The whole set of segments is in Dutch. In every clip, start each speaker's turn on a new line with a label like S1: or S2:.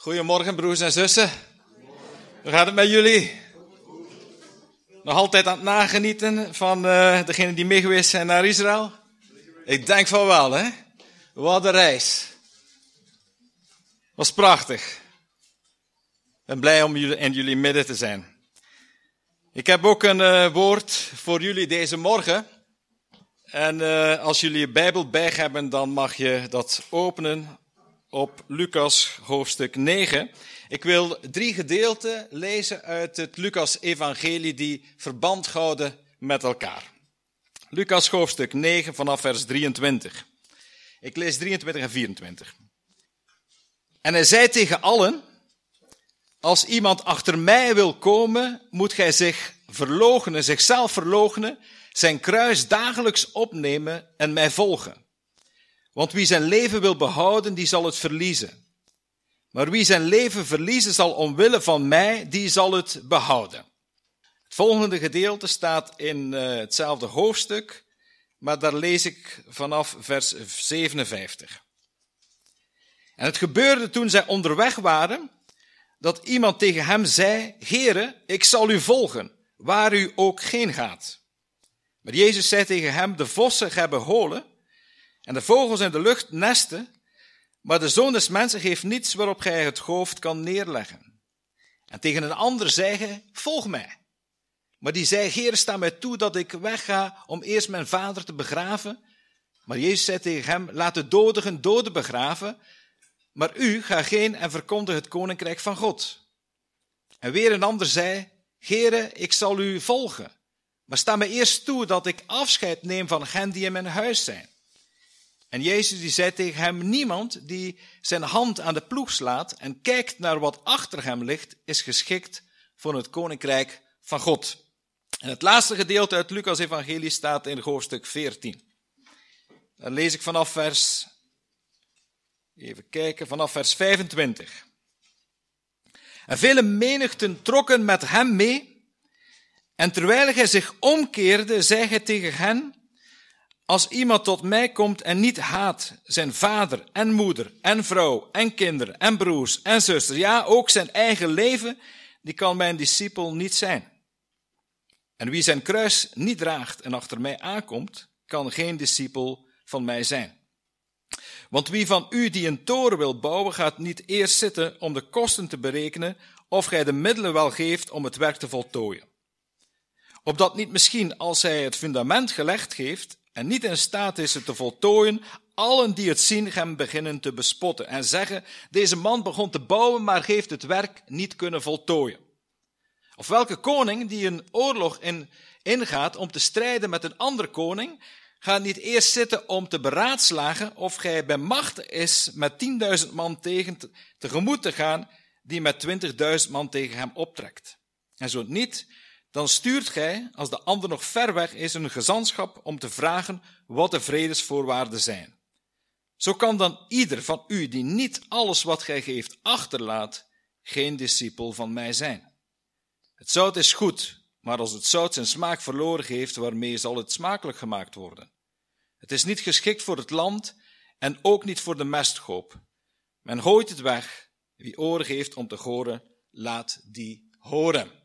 S1: Goedemorgen, broers en zussen. Hoe gaat het met jullie? Nog altijd aan het nagenieten van uh, eh, degenen die mee geweest zijn naar Israël? Ik denk van wel, hè? Wat een reis. Was prachtig. Ik ben blij om jullie in jullie midden te zijn. Ik heb ook een eh, woord voor jullie deze morgen. En eh, als jullie je Bijbel bij hebben, dan mag je dat openen op Lucas hoofdstuk 9. Ik wil drie gedeelten lezen uit het Lucas-evangelie die verband houden met elkaar. Lucas hoofdstuk 9 vanaf vers 23. Ik lees 23 en 24. En hij zei tegen allen, als iemand achter mij wil komen, moet gij zich verloochenen, zichzelf verloochenen, zijn kruis dagelijks opnemen en mij volgen. Want wie zijn leven wil behouden, die zal het verliezen. Maar wie zijn leven verliezen zal omwille van mij, die zal het behouden. Het volgende gedeelte staat in eh, hetzelfde hoofdstuk, maar daar lees ik vanaf vers 57. En het gebeurde toen zij onderweg waren, dat iemand tegen hem zei, Heere, ik zal u volgen, waar u ook heen gaat. Maar Jezus zei tegen hem, de vossen hebben holen, en de vogels in de lucht nesten, maar de zoon des mensen geeft niets waarop gij het hoofd kan neerleggen. En tegen een ander zeggen, volg mij. Maar die zei, Heer, sta mij toe dat ik wegga om eerst mijn vader te begraven. Maar Jezus zei tegen hem, laat de doden doden begraven, maar u ga geen en verkondig het koninkrijk van God. En weer een ander zei, Heere, ik zal u volgen, maar sta mij eerst toe dat ik afscheid neem van hen die in mijn huis zijn. En Jezus die zei tegen hem, niemand die zijn hand aan de ploeg slaat en kijkt naar wat achter hem ligt, is geschikt voor het koninkrijk van God. En het laatste gedeelte uit Lucas Evangelie staat in hoofdstuk 14. Dan lees ik vanaf vers, even kijken, vanaf vers 25. En vele menigten trokken met hem mee. En terwijl hij zich omkeerde, zei hij tegen hen, als iemand tot mij komt en niet haat zijn vader en moeder en vrouw en kinderen en broers en zusters, ja, ook zijn eigen leven, die kan mijn discipel niet zijn. En wie zijn kruis niet draagt en achter mij aankomt, kan geen discipel van mij zijn. Want wie van u die een toren wil bouwen, gaat niet eerst zitten om de kosten te berekenen of gij de middelen wel geeft om het werk te voltooien. Opdat niet misschien, als hij het fundament gelegd heeft en niet in staat is het te voltooien, allen die het zien gaan beginnen te bespotten en zeggen, deze man begon te bouwen, maar heeft het werk niet kunnen voltooien. Of welke koning die een oorlog in, ingaat om te strijden met een andere koning, gaat niet eerst zitten om te beraadslagen of gij bij macht is met 10.000 man tegen te, tegemoet te gaan die met 20.000 man tegen hem optrekt. En zo niet, dan stuurt gij, als de ander nog ver weg is, een gezantschap om te vragen wat de vredesvoorwaarden zijn. Zo kan dan ieder van u die niet alles wat gij geeft achterlaat, geen discipel van mij zijn. Het zout is goed, maar als het zout zijn smaak verloren heeft, waarmee zal het smakelijk gemaakt worden? Het is niet geschikt voor het land en ook niet voor de mestgoop. Men gooit het weg. Wie oren heeft om te horen, laat die horen.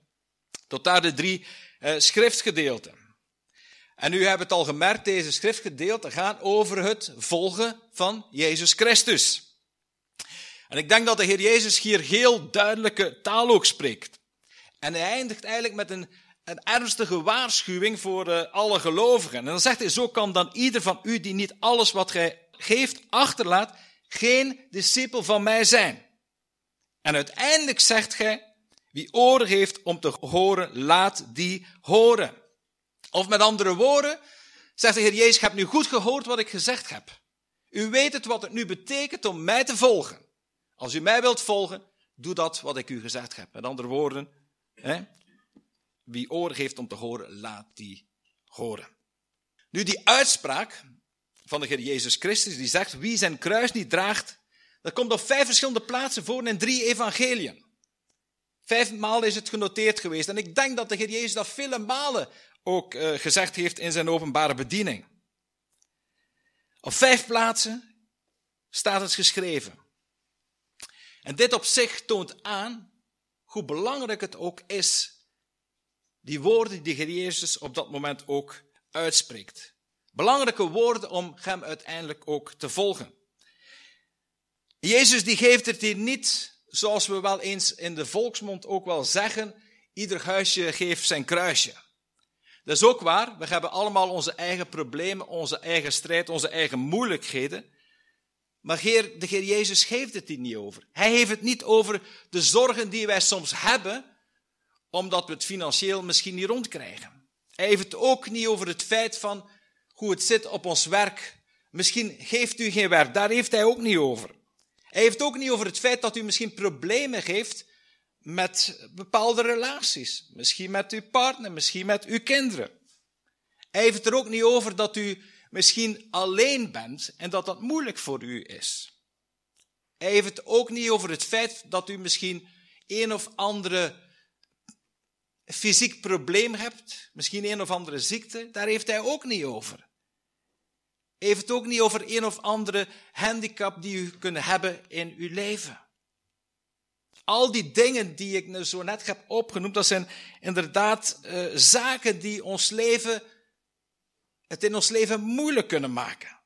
S1: Tot daar de drie eh, schriftgedeelten. En u hebt het al gemerkt, deze schriftgedeelten gaan over het volgen van Jezus Christus. En ik denk dat de Heer Jezus hier heel duidelijke taal ook spreekt. En hij eindigt eigenlijk met een, een ernstige waarschuwing voor eh, alle gelovigen. En dan zegt hij, zo kan dan ieder van u die niet alles wat gij geeft achterlaat, geen discipel van mij zijn. En uiteindelijk zegt Gij. Wie oren heeft om te horen, laat die horen. Of met andere woorden, zegt de Heer Jezus, heb nu goed gehoord wat ik gezegd heb. U weet het wat het nu betekent om mij te volgen. Als u mij wilt volgen, doe dat wat ik u gezegd heb. Met andere woorden, hè? wie oren heeft om te horen, laat die horen. Nu, die uitspraak van de Heer Jezus Christus, die zegt, wie zijn kruis niet draagt, dat komt op vijf verschillende plaatsen voor in drie evangeliën. Vijfmaal is het genoteerd geweest. En ik denk dat de Heer Jezus dat vele malen ook eh, gezegd heeft in zijn openbare bediening. Op vijf plaatsen staat het geschreven. En dit op zich toont aan hoe belangrijk het ook is, die woorden die de Heer Jezus op dat moment ook uitspreekt. Belangrijke woorden om hem uiteindelijk ook te volgen. Jezus die geeft het hier niet zoals we wel eens in de volksmond ook wel zeggen, ieder huisje geeft zijn kruisje. Dat is ook waar, we hebben allemaal onze eigen problemen, onze eigen strijd, onze eigen moeilijkheden. Maar de Heer Jezus geeft het hier niet over. Hij heeft het niet over de zorgen die wij soms hebben, omdat we het financieel misschien niet rondkrijgen. Hij heeft het ook niet over het feit van hoe het zit op ons werk. Misschien geeft u geen werk, daar heeft hij ook niet over. Hij heeft ook niet over het feit dat u misschien problemen heeft met bepaalde relaties. Misschien met uw partner, misschien met uw kinderen. Hij heeft er ook niet over dat u misschien alleen bent en dat dat moeilijk voor u is. Hij heeft het ook niet over het feit dat u misschien een of andere fysiek probleem hebt, misschien een of andere ziekte. Daar heeft hij ook niet over. Even het ook niet over een of andere handicap die u kunnen hebben in uw leven. Al die dingen die ik nou zo net heb opgenoemd, dat zijn inderdaad eh, zaken die ons leven, het in ons leven moeilijk kunnen maken.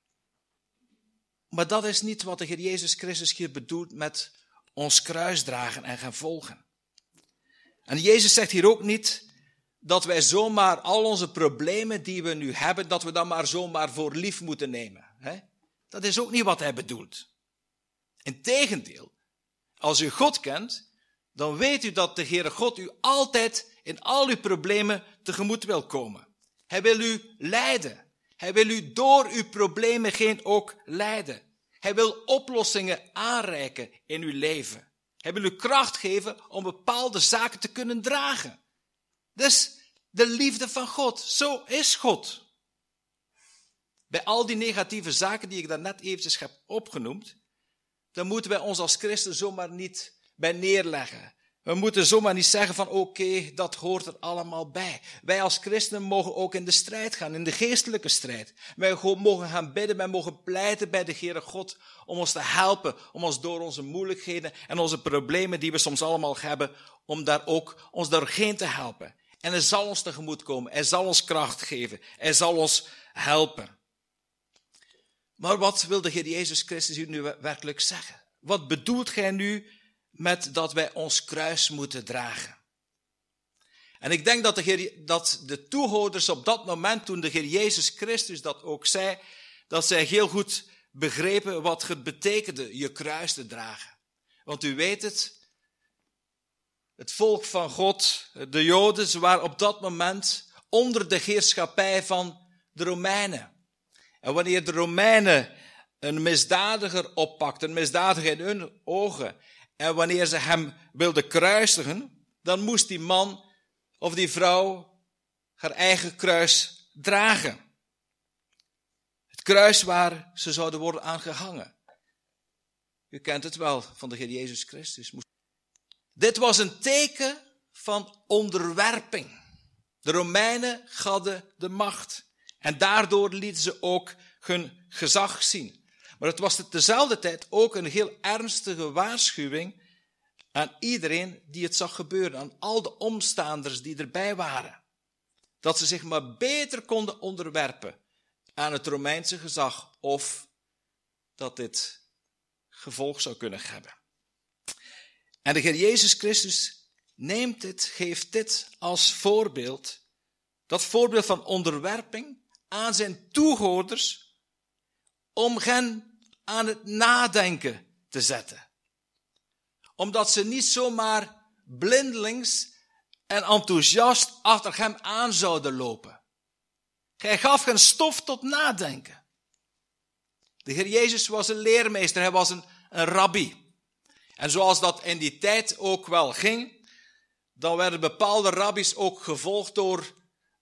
S1: Maar dat is niet wat de Heer Jezus Christus hier bedoelt met ons kruis dragen en gaan volgen. En Jezus zegt hier ook niet, dat wij zomaar al onze problemen die we nu hebben, dat we dat maar zomaar voor lief moeten nemen. Hè? Dat is ook niet wat hij bedoelt. Integendeel, als u God kent, dan weet u dat de Heere God u altijd in al uw problemen tegemoet wil komen. Hij wil u leiden. Hij wil u door uw problemen geen ook leiden. Hij wil oplossingen aanreiken in uw leven. Hij wil u kracht geven om bepaalde zaken te kunnen dragen. Dus de liefde van God. Zo is God. Bij al die negatieve zaken die ik daar net eventjes heb opgenoemd, dan moeten wij ons als christen zomaar niet bij neerleggen. We moeten zomaar niet zeggen van oké, dat hoort er allemaal bij. Wij als christenen mogen ook in de strijd gaan, in de geestelijke strijd. Wij mogen gaan bidden, wij mogen pleiten bij de Heere God om ons te helpen, om ons door onze moeilijkheden en onze problemen die we soms allemaal hebben, om daar ook ons doorheen te helpen. En hij zal ons tegemoet komen. Hij zal ons kracht geven. Hij zal ons helpen. Maar wat wil de Heer Jezus Christus hier nu werkelijk zeggen? Wat bedoelt gij nu met dat wij ons kruis moeten dragen? En ik denk dat de, Heer, dat de toehoorders op dat moment, toen de Heer Jezus Christus dat ook zei, dat zij heel goed begrepen wat het betekende je kruis te dragen. Want u weet het, het volk van God, de Joden, ze waren op dat moment onder de heerschappij van de Romeinen. En wanneer de Romeinen een misdadiger oppakten, een misdadiger in hun ogen, en wanneer ze hem wilden kruisigen, dan moest die man of die vrouw haar eigen kruis dragen. Het kruis waar ze zouden worden aangehangen. U kent het wel van de Heer Jezus Christus. Dit was een teken van onderwerping. De Romeinen hadden de macht en daardoor lieten ze ook hun gezag zien. Maar het was tezelfde tijd ook een heel ernstige waarschuwing aan iedereen die het zag gebeuren, aan al de omstaanders die erbij waren. Dat ze zich maar beter konden onderwerpen aan het Romeinse gezag of dat dit gevolg zou kunnen hebben. En de Heer Jezus Christus neemt dit, geeft dit als voorbeeld, dat voorbeeld van onderwerping aan zijn toehoorders, om hen aan het nadenken te zetten. Omdat ze niet zomaar blindelings en enthousiast achter hem aan zouden lopen. Hij gaf hen stof tot nadenken. De Heer Jezus was een leermeester, hij was een, een rabbi. En zoals dat in die tijd ook wel ging, dan werden bepaalde rabbis ook gevolgd door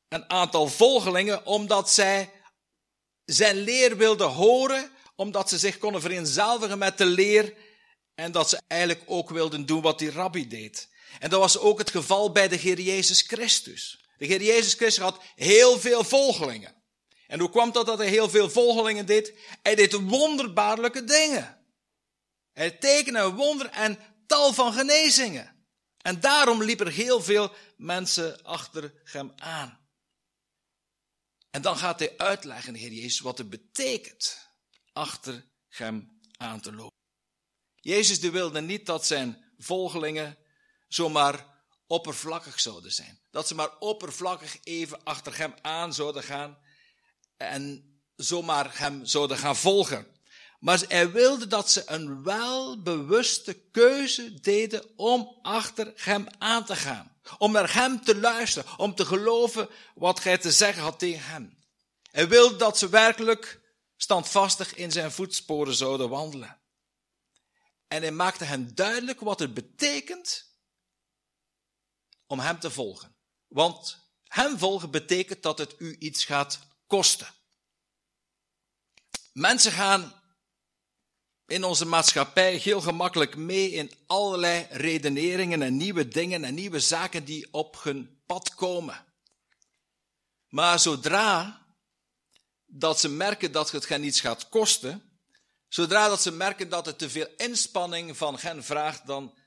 S1: een aantal volgelingen, omdat zij zijn leer wilden horen, omdat ze zich konden vereenzelvigen met de leer en dat ze eigenlijk ook wilden doen wat die rabbi deed. En dat was ook het geval bij de Heer Jezus Christus. De Heer Jezus Christus had heel veel volgelingen. En hoe kwam dat dat hij heel veel volgelingen deed? Hij deed wonderbaarlijke dingen. Hij tekende een wonder en tal van genezingen. En daarom liepen er heel veel mensen achter hem aan. En dan gaat hij uitleggen, Heer Jezus, wat het betekent achter hem aan te lopen. Jezus wilde niet dat zijn volgelingen zomaar oppervlakkig zouden zijn. Dat ze maar oppervlakkig even achter hem aan zouden gaan en zomaar hem zouden gaan volgen. Maar hij wilde dat ze een welbewuste keuze deden om achter hem aan te gaan. Om naar hem te luisteren, om te geloven wat hij te zeggen had tegen hem. Hij wilde dat ze werkelijk standvastig in zijn voetsporen zouden wandelen. En hij maakte hen duidelijk wat het betekent om hem te volgen. Want hem volgen betekent dat het u iets gaat kosten. Mensen gaan in onze maatschappij heel gemakkelijk mee in allerlei redeneringen en nieuwe dingen en nieuwe zaken die op hun pad komen. Maar zodra dat ze merken dat het hen iets gaat kosten, zodra dat ze merken dat het te veel inspanning van hen vraagt, dan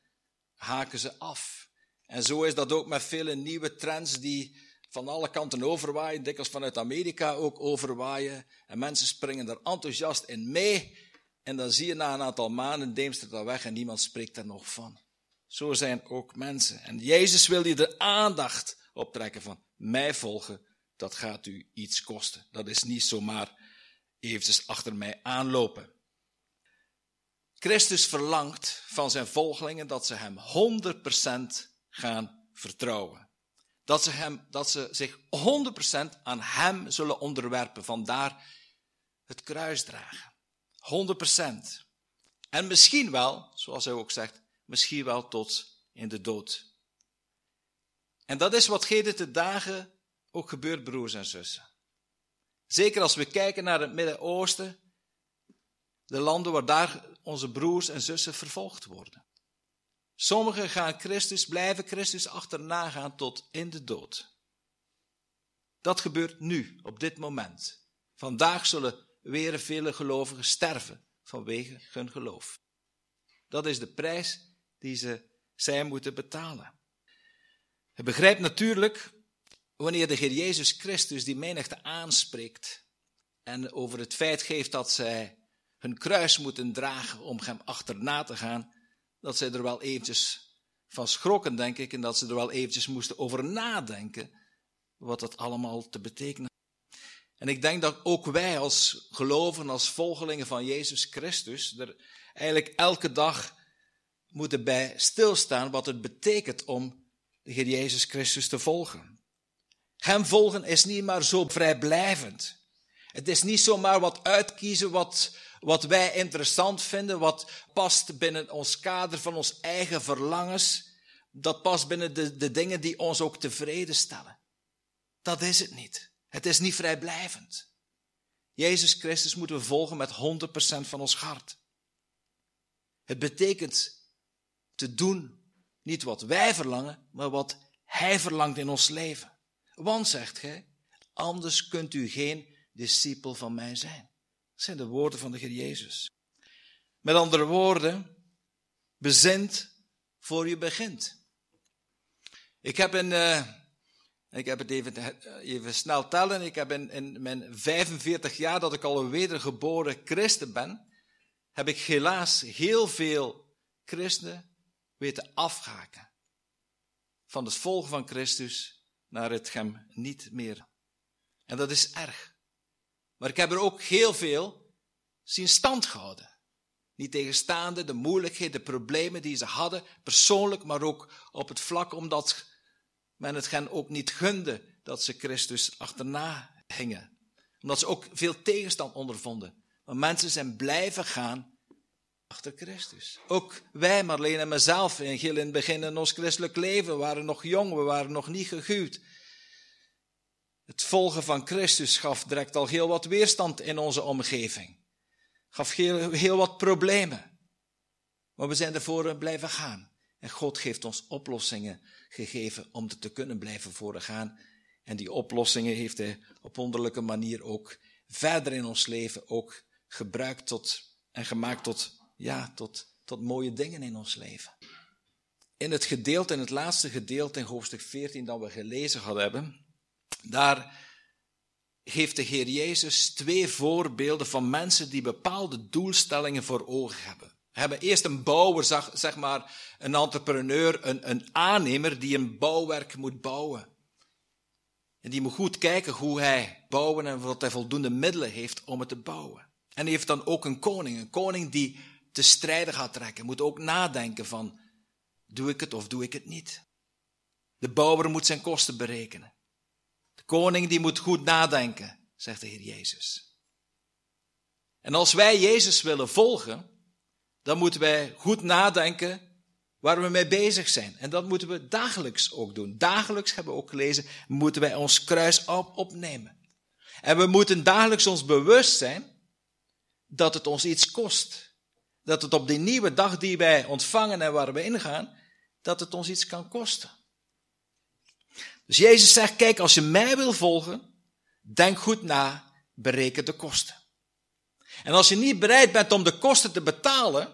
S1: haken ze af. En zo is dat ook met vele nieuwe trends die van alle kanten overwaaien, dikwijls vanuit Amerika ook overwaaien. En mensen springen er enthousiast in mee en dan zie je na een aantal maanden deemst het weg en niemand spreekt er nog van. Zo zijn ook mensen. En Jezus wil je de aandacht optrekken van mij volgen, dat gaat u iets kosten. Dat is niet zomaar eventjes achter mij aanlopen. Christus verlangt van zijn volgelingen dat ze hem 100% gaan vertrouwen. Dat ze, hem, dat ze zich 100% aan hem zullen onderwerpen, vandaar het kruis dragen. 100%. En misschien wel, zoals hij ook zegt, misschien wel tot in de dood. En dat is wat heden te dagen ook gebeurt, broers en zussen. Zeker als we kijken naar het Midden-Oosten, de landen waar daar onze broers en zussen vervolgd worden. Sommigen gaan Christus, blijven Christus achterna gaan tot in de dood. Dat gebeurt nu, op dit moment. Vandaag zullen weer vele gelovigen sterven vanwege hun geloof. Dat is de prijs die ze, zij moeten betalen. Je begrijpt natuurlijk wanneer de Heer Jezus Christus die menigte aanspreekt en over het feit geeft dat zij hun kruis moeten dragen om hem achterna te gaan, dat zij er wel eventjes van schrokken, denk ik, en dat ze er wel eventjes moesten over nadenken wat dat allemaal te betekenen en ik denk dat ook wij als gelovigen, als volgelingen van Jezus Christus, er eigenlijk elke dag moeten bij stilstaan wat het betekent om de Heer Jezus Christus te volgen. Hem volgen is niet maar zo vrijblijvend. Het is niet zomaar wat uitkiezen wat, wat wij interessant vinden, wat past binnen ons kader van ons eigen verlangens. Dat past binnen de, de dingen die ons ook tevreden stellen. Dat is het niet. Het is niet vrijblijvend. Jezus Christus moeten we volgen met 100% van ons hart. Het betekent te doen niet wat wij verlangen, maar wat Hij verlangt in ons leven. Want, zegt Gij, anders kunt u geen discipel van mij zijn. Dat zijn de woorden van de Heer Jezus. Met andere woorden, bezint voor je begint. Ik heb een, ik heb het eh, even, snel tellen. Ik heb in, mijn 45 jaar dat ik al een wedergeboren christen ben, heb ik helaas heel veel christenen weten afhaken. Van het volgen van Christus naar het hem niet meer. En dat is erg. Maar ik heb er ook heel veel zien stand gehouden. Niet tegenstaande de moeilijkheden, de problemen die ze hadden, persoonlijk, maar ook op het vlak omdat maar het hen ook niet gunde dat ze Christus achterna hingen. Omdat ze ook veel tegenstand ondervonden. Maar mensen zijn blijven gaan achter Christus. Ook wij, Marleen en mezelf, in heel in het begin in ons christelijk leven, waren nog jong, we waren nog niet geguwd. Het volgen van Christus gaf direct al heel wat weerstand in onze omgeving. Gaf heel, heel wat problemen. Maar we zijn ervoor blijven gaan. En God geeft ons oplossingen gegeven om te kunnen blijven voorgaan. En die oplossingen heeft hij op wonderlijke manier ook verder in ons leven ook gebruikt tot, en gemaakt tot, ja, tot, tot mooie dingen in ons leven. In het gedeelte, in het laatste gedeelte in hoofdstuk 14 dat we gelezen hadden hebben, daar geeft de Heer Jezus twee voorbeelden van mensen die bepaalde doelstellingen voor ogen hebben hebben eerst een bouwer, zeg, zeg maar, een entrepreneur, een, een aannemer die een bouwwerk moet bouwen. En die moet goed kijken hoe hij bouwen en wat hij voldoende middelen heeft om het te bouwen. En hij heeft dan ook een koning, een koning die te strijden gaat trekken, moet ook nadenken van, doe ik het of doe ik het niet? De bouwer moet zijn kosten berekenen. De koning die moet goed nadenken, zegt de Heer Jezus. En als wij Jezus willen volgen, dan moeten wij goed nadenken waar we mee bezig zijn. En dat moeten we dagelijks ook doen. Dagelijks hebben we ook gelezen, moeten wij ons kruis op, opnemen. En we moeten dagelijks ons bewust zijn dat het ons iets kost. Dat het op die nieuwe dag die wij ontvangen en waar we ingaan, dat het ons iets kan kosten. Dus Jezus zegt, kijk, als je mij wil volgen, denk goed na, bereken de kosten. En als je niet bereid bent om de kosten te betalen,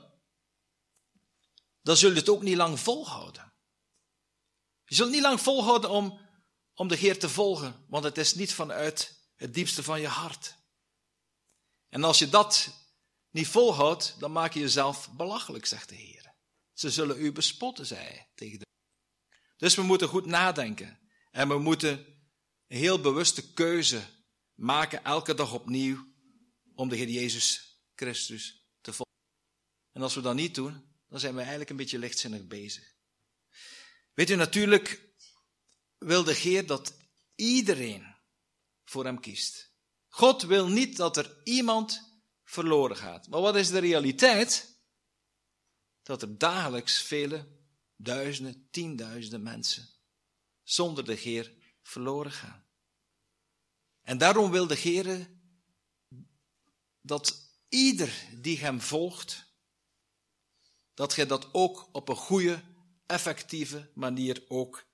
S1: dan zul je het ook niet lang volhouden. Je zult niet lang volhouden om, om de Heer te volgen, want het is niet vanuit het diepste van je hart. En als je dat niet volhoudt, dan maak je jezelf belachelijk, zegt de Heer. Ze zullen u bespotten, zei hij tegen de. Dus we moeten goed nadenken. En we moeten een heel bewuste keuze maken elke dag opnieuw om de Heer Jezus Christus te volgen. En als we dat niet doen, dan zijn we eigenlijk een beetje lichtzinnig bezig. Weet u, natuurlijk wil de Heer dat iedereen voor hem kiest. God wil niet dat er iemand verloren gaat. Maar wat is de realiteit? Dat er dagelijks vele duizenden, tienduizenden mensen zonder de Heer verloren gaan. En daarom wil de Heer dat ieder die hem volgt, dat gij dat ook op een goede, effectieve manier ook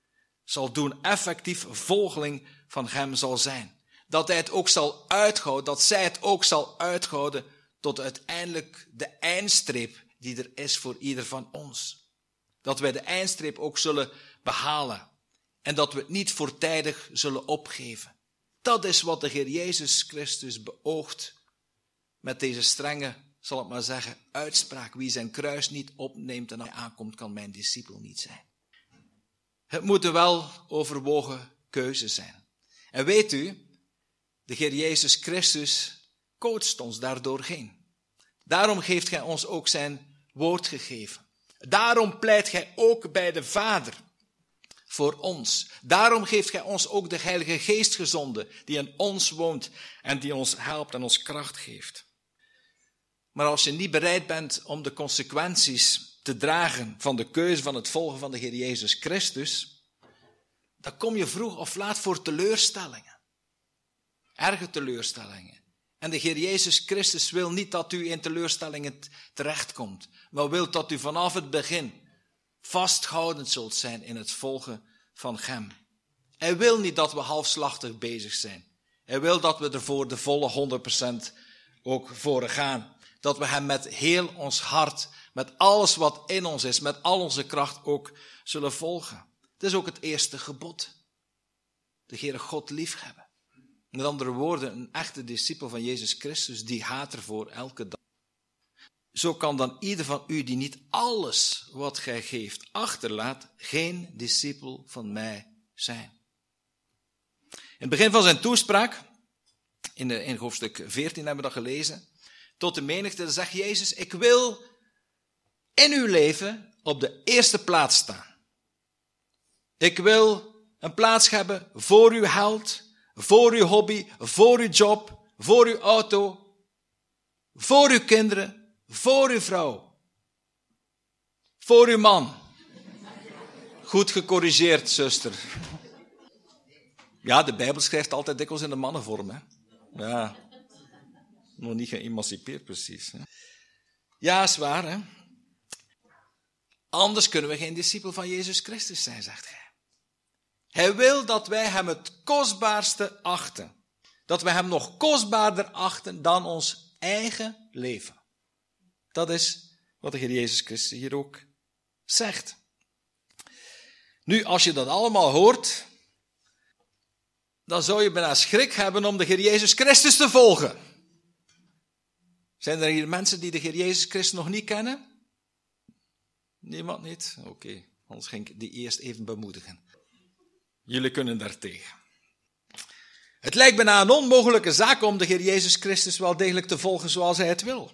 S1: zal doen. Effectief volgeling van hem zal zijn. Dat hij het ook zal uithouden, dat zij het ook zal uithouden tot uiteindelijk de eindstreep die er is voor ieder van ons. Dat wij de eindstreep ook zullen behalen. En dat we het niet voortijdig zullen opgeven. Dat is wat de Heer Jezus Christus beoogt met deze strenge, zal ik maar zeggen, uitspraak. Wie zijn kruis niet opneemt en aankomt, kan mijn discipel niet zijn. Het moeten wel overwogen keuzes zijn. En weet u, de Heer Jezus Christus coacht ons daardoor geen. Daarom geeft Gij ons ook zijn woord gegeven. Daarom pleit Gij ook bij de Vader voor ons. Daarom geeft Gij ons ook de Heilige Geest gezonden, die in ons woont en die ons helpt en ons kracht geeft. Maar als je niet bereid bent om de consequenties te dragen van de keuze van het volgen van de Heer Jezus Christus, dan kom je vroeg of laat voor teleurstellingen. Erge teleurstellingen. En de Heer Jezus Christus wil niet dat u in teleurstellingen terechtkomt, maar wil dat u vanaf het begin vasthoudend zult zijn in het volgen van Hem. Hij wil niet dat we halfslachtig bezig zijn. Hij wil dat we er voor de volle 100% ook voor gaan dat we Hem met heel ons hart, met alles wat in ons is, met al onze kracht ook zullen volgen. Het is ook het eerste gebod. De Heere God liefhebben. Met andere woorden, een echte discipel van Jezus Christus, die haat ervoor elke dag. Zo kan dan ieder van u die niet alles wat gij geeft achterlaat, geen discipel van mij zijn. In het begin van zijn toespraak, in, de, in hoofdstuk 14 hebben we dat gelezen, tot de menigte, dan zegt Jezus, ik wil in uw leven op de eerste plaats staan. Ik wil een plaats hebben voor uw held, voor uw hobby, voor uw job, voor uw auto, voor uw kinderen, voor uw vrouw, voor uw man. Goed gecorrigeerd, zuster. Ja, de Bijbel schrijft altijd dikwijls in de mannenvorm. Hè? Ja nog niet geëmancipeerd precies. Ja, is waar hè. Anders kunnen we geen discipel van Jezus Christus zijn, zegt hij. Hij wil dat wij hem het kostbaarste achten. Dat wij hem nog kostbaarder achten dan ons eigen leven. Dat is wat de Heer Jezus Christus hier ook zegt. Nu, als je dat allemaal hoort, dan zou je bijna schrik hebben om de Heer Jezus Christus te volgen. Zijn er hier mensen die de Heer Jezus Christus nog niet kennen? Niemand niet? Oké, okay. anders ging ik die eerst even bemoedigen. Jullie kunnen daartegen. Het lijkt bijna een onmogelijke zaak om de Heer Jezus Christus wel degelijk te volgen zoals hij het wil.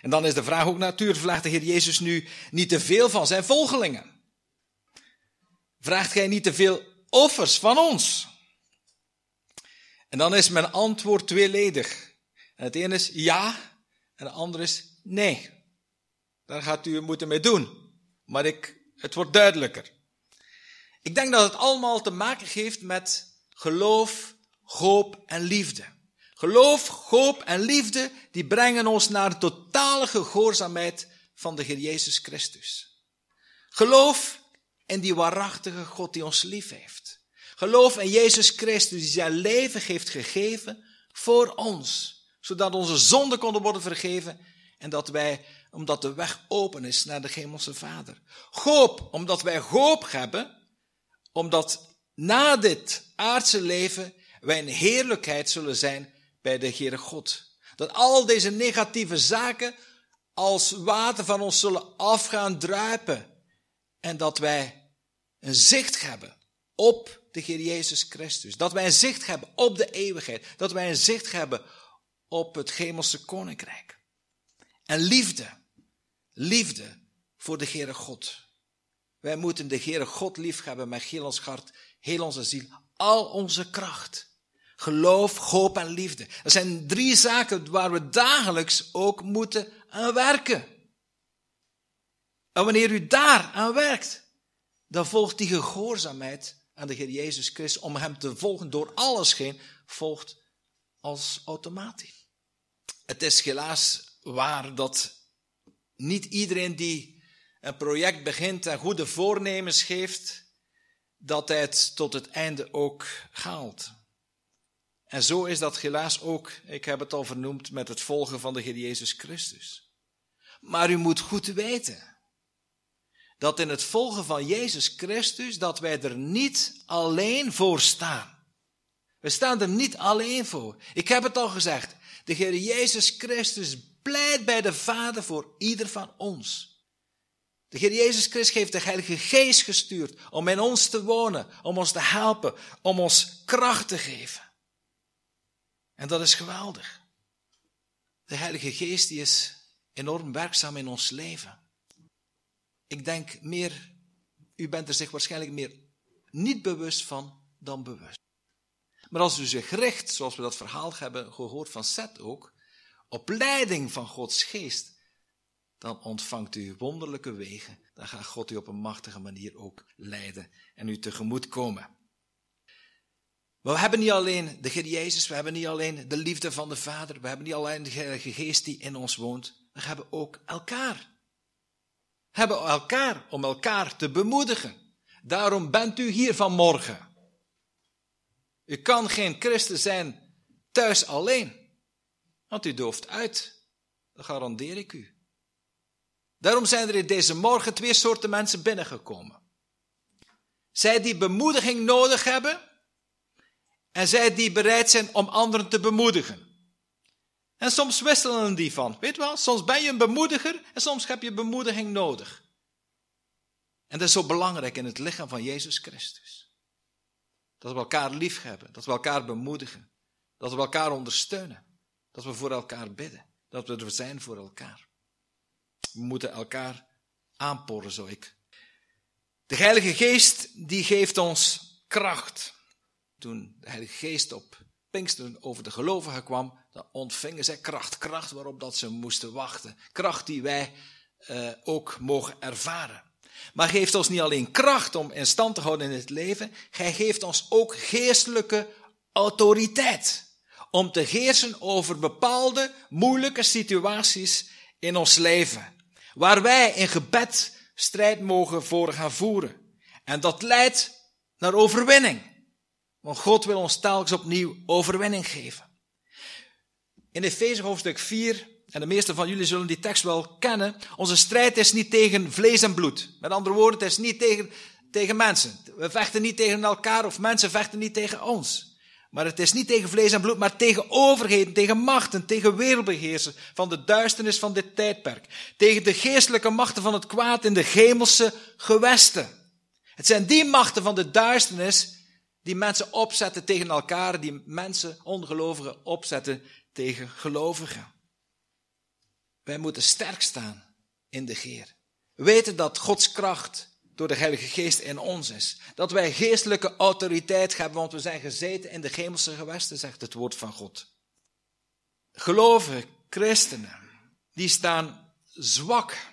S1: En dan is de vraag ook natuurlijk, vraagt de Heer Jezus nu niet te veel van zijn volgelingen? Vraagt Gij niet te veel offers van ons? En dan is mijn antwoord tweeledig. het ene is ja, en de andere is, nee, daar gaat u moeten mee doen. Maar ik, het wordt duidelijker. Ik denk dat het allemaal te maken heeft met geloof, hoop en liefde. Geloof, hoop en liefde, die brengen ons naar totale gehoorzaamheid van de Heer Jezus Christus. Geloof in die waarachtige God die ons lief heeft. Geloof in Jezus Christus die zijn leven heeft gegeven voor ons zodat onze zonden konden worden vergeven en dat wij, omdat de weg open is naar de hemelse Vader. Hoop, omdat wij hoop hebben, omdat na dit aardse leven wij in heerlijkheid zullen zijn bij de Heere God. Dat al deze negatieve zaken als water van ons zullen afgaan druipen. En dat wij een zicht hebben op de Heer Jezus Christus. Dat wij een zicht hebben op de eeuwigheid. Dat wij een zicht hebben op het hemelse koninkrijk. En liefde, liefde voor de Heere God. Wij moeten de Heere God lief hebben met heel ons hart, heel onze ziel, al onze kracht. Geloof, hoop en liefde. Dat zijn drie zaken waar we dagelijks ook moeten aan werken. En wanneer u daar aan werkt, dan volgt die gehoorzaamheid aan de Heer Jezus Christus om Hem te volgen door alles heen, volgt als automatisch het is helaas waar dat niet iedereen die een project begint en goede voornemens geeft, dat hij het tot het einde ook haalt. En zo is dat helaas ook, ik heb het al vernoemd, met het volgen van de Heer Jezus Christus. Maar u moet goed weten dat in het volgen van Jezus Christus, dat wij er niet alleen voor staan. We staan er niet alleen voor. Ik heb het al gezegd. De Heer Jezus Christus pleit bij de Vader voor ieder van ons. De Heer Jezus Christus heeft de Heilige Geest gestuurd om in ons te wonen, om ons te helpen, om ons kracht te geven. En dat is geweldig. De Heilige Geest die is enorm werkzaam in ons leven. Ik denk meer, u bent er zich waarschijnlijk meer niet bewust van dan bewust. Maar als u zich richt, zoals we dat verhaal hebben gehoord van Seth ook, op leiding van Gods geest, dan ontvangt u wonderlijke wegen. Dan gaat God u op een machtige manier ook leiden en u tegemoet komen. we hebben niet alleen de Heer Jezus, we hebben niet alleen de liefde van de Vader, we hebben niet alleen de Geest die in ons woont, we hebben ook elkaar. We hebben elkaar om elkaar te bemoedigen. Daarom bent u hier vanmorgen. U kan geen christen zijn thuis alleen, want u dooft uit. Dat garandeer ik u. Daarom zijn er in deze morgen twee soorten mensen binnengekomen. Zij die bemoediging nodig hebben en zij die bereid zijn om anderen te bemoedigen. En soms wisselen die van. Weet wel, soms ben je een bemoediger en soms heb je bemoediging nodig. En dat is zo belangrijk in het lichaam van Jezus Christus. Dat we elkaar lief hebben, dat we elkaar bemoedigen, dat we elkaar ondersteunen, dat we voor elkaar bidden, dat we er zijn voor elkaar. We moeten elkaar aanporen, zo ik. De Heilige Geest die geeft ons kracht. Toen de Heilige Geest op Pinksteren over de gelovigen kwam, dan ontvingen zij kracht. Kracht waarop dat ze moesten wachten. Kracht die wij eh, ook mogen ervaren. Maar geeft ons niet alleen kracht om in stand te houden in het leven, hij geeft ons ook geestelijke autoriteit om te geersen over bepaalde moeilijke situaties in ons leven, waar wij in gebed strijd mogen voor gaan voeren. En dat leidt naar overwinning, want God wil ons telkens opnieuw overwinning geven. In Efeze hoofdstuk 4 en de meeste van jullie zullen die tekst wel kennen, onze strijd is niet tegen vlees en bloed. Met andere woorden, het is niet tegen, tegen mensen. We vechten niet tegen elkaar of mensen vechten niet tegen ons. Maar het is niet tegen vlees en bloed, maar tegen overheden, tegen machten, tegen wereldbeheersers van de duisternis van dit tijdperk. Tegen de geestelijke machten van het kwaad in de hemelse gewesten. Het zijn die machten van de duisternis die mensen opzetten tegen elkaar, die mensen, ongelovigen, opzetten tegen gelovigen. Wij moeten sterk staan in de Geer. Weten dat Gods kracht door de Heilige Geest in ons is. Dat wij geestelijke autoriteit hebben, want we zijn gezeten in de hemelse gewesten, zegt het woord van God. Geloven, christenen, die staan zwak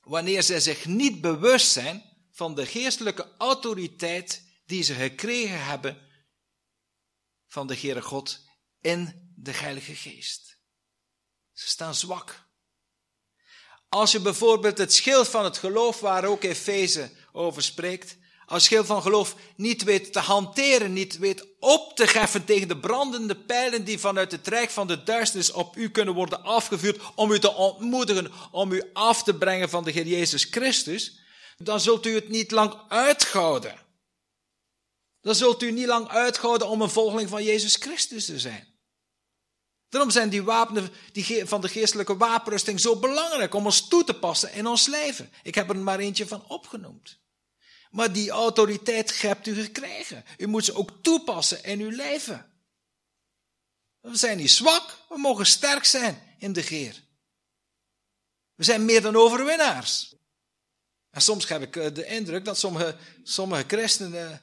S1: wanneer zij zich niet bewust zijn van de geestelijke autoriteit die ze gekregen hebben van de Heere God in de Heilige Geest. Ze staan zwak. Als je bijvoorbeeld het schild van het geloof, waar ook Efeze over spreekt, als schild van geloof niet weet te hanteren, niet weet op te geffen tegen de brandende pijlen die vanuit het rijk van de duisternis op u kunnen worden afgevuurd om u te ontmoedigen, om u af te brengen van de Heer Jezus Christus, dan zult u het niet lang uithouden. Dan zult u niet lang uithouden om een volgeling van Jezus Christus te zijn. Daarom zijn die wapenen die van de geestelijke wapenrusting zo belangrijk om ons toe te passen in ons leven. Ik heb er maar eentje van opgenoemd. Maar die autoriteit hebt u gekregen. U moet ze ook toepassen in uw leven. We zijn niet zwak, we mogen sterk zijn in de Geer. We zijn meer dan overwinnaars. En soms heb ik eh, de indruk dat sommige, sommige christenen eh,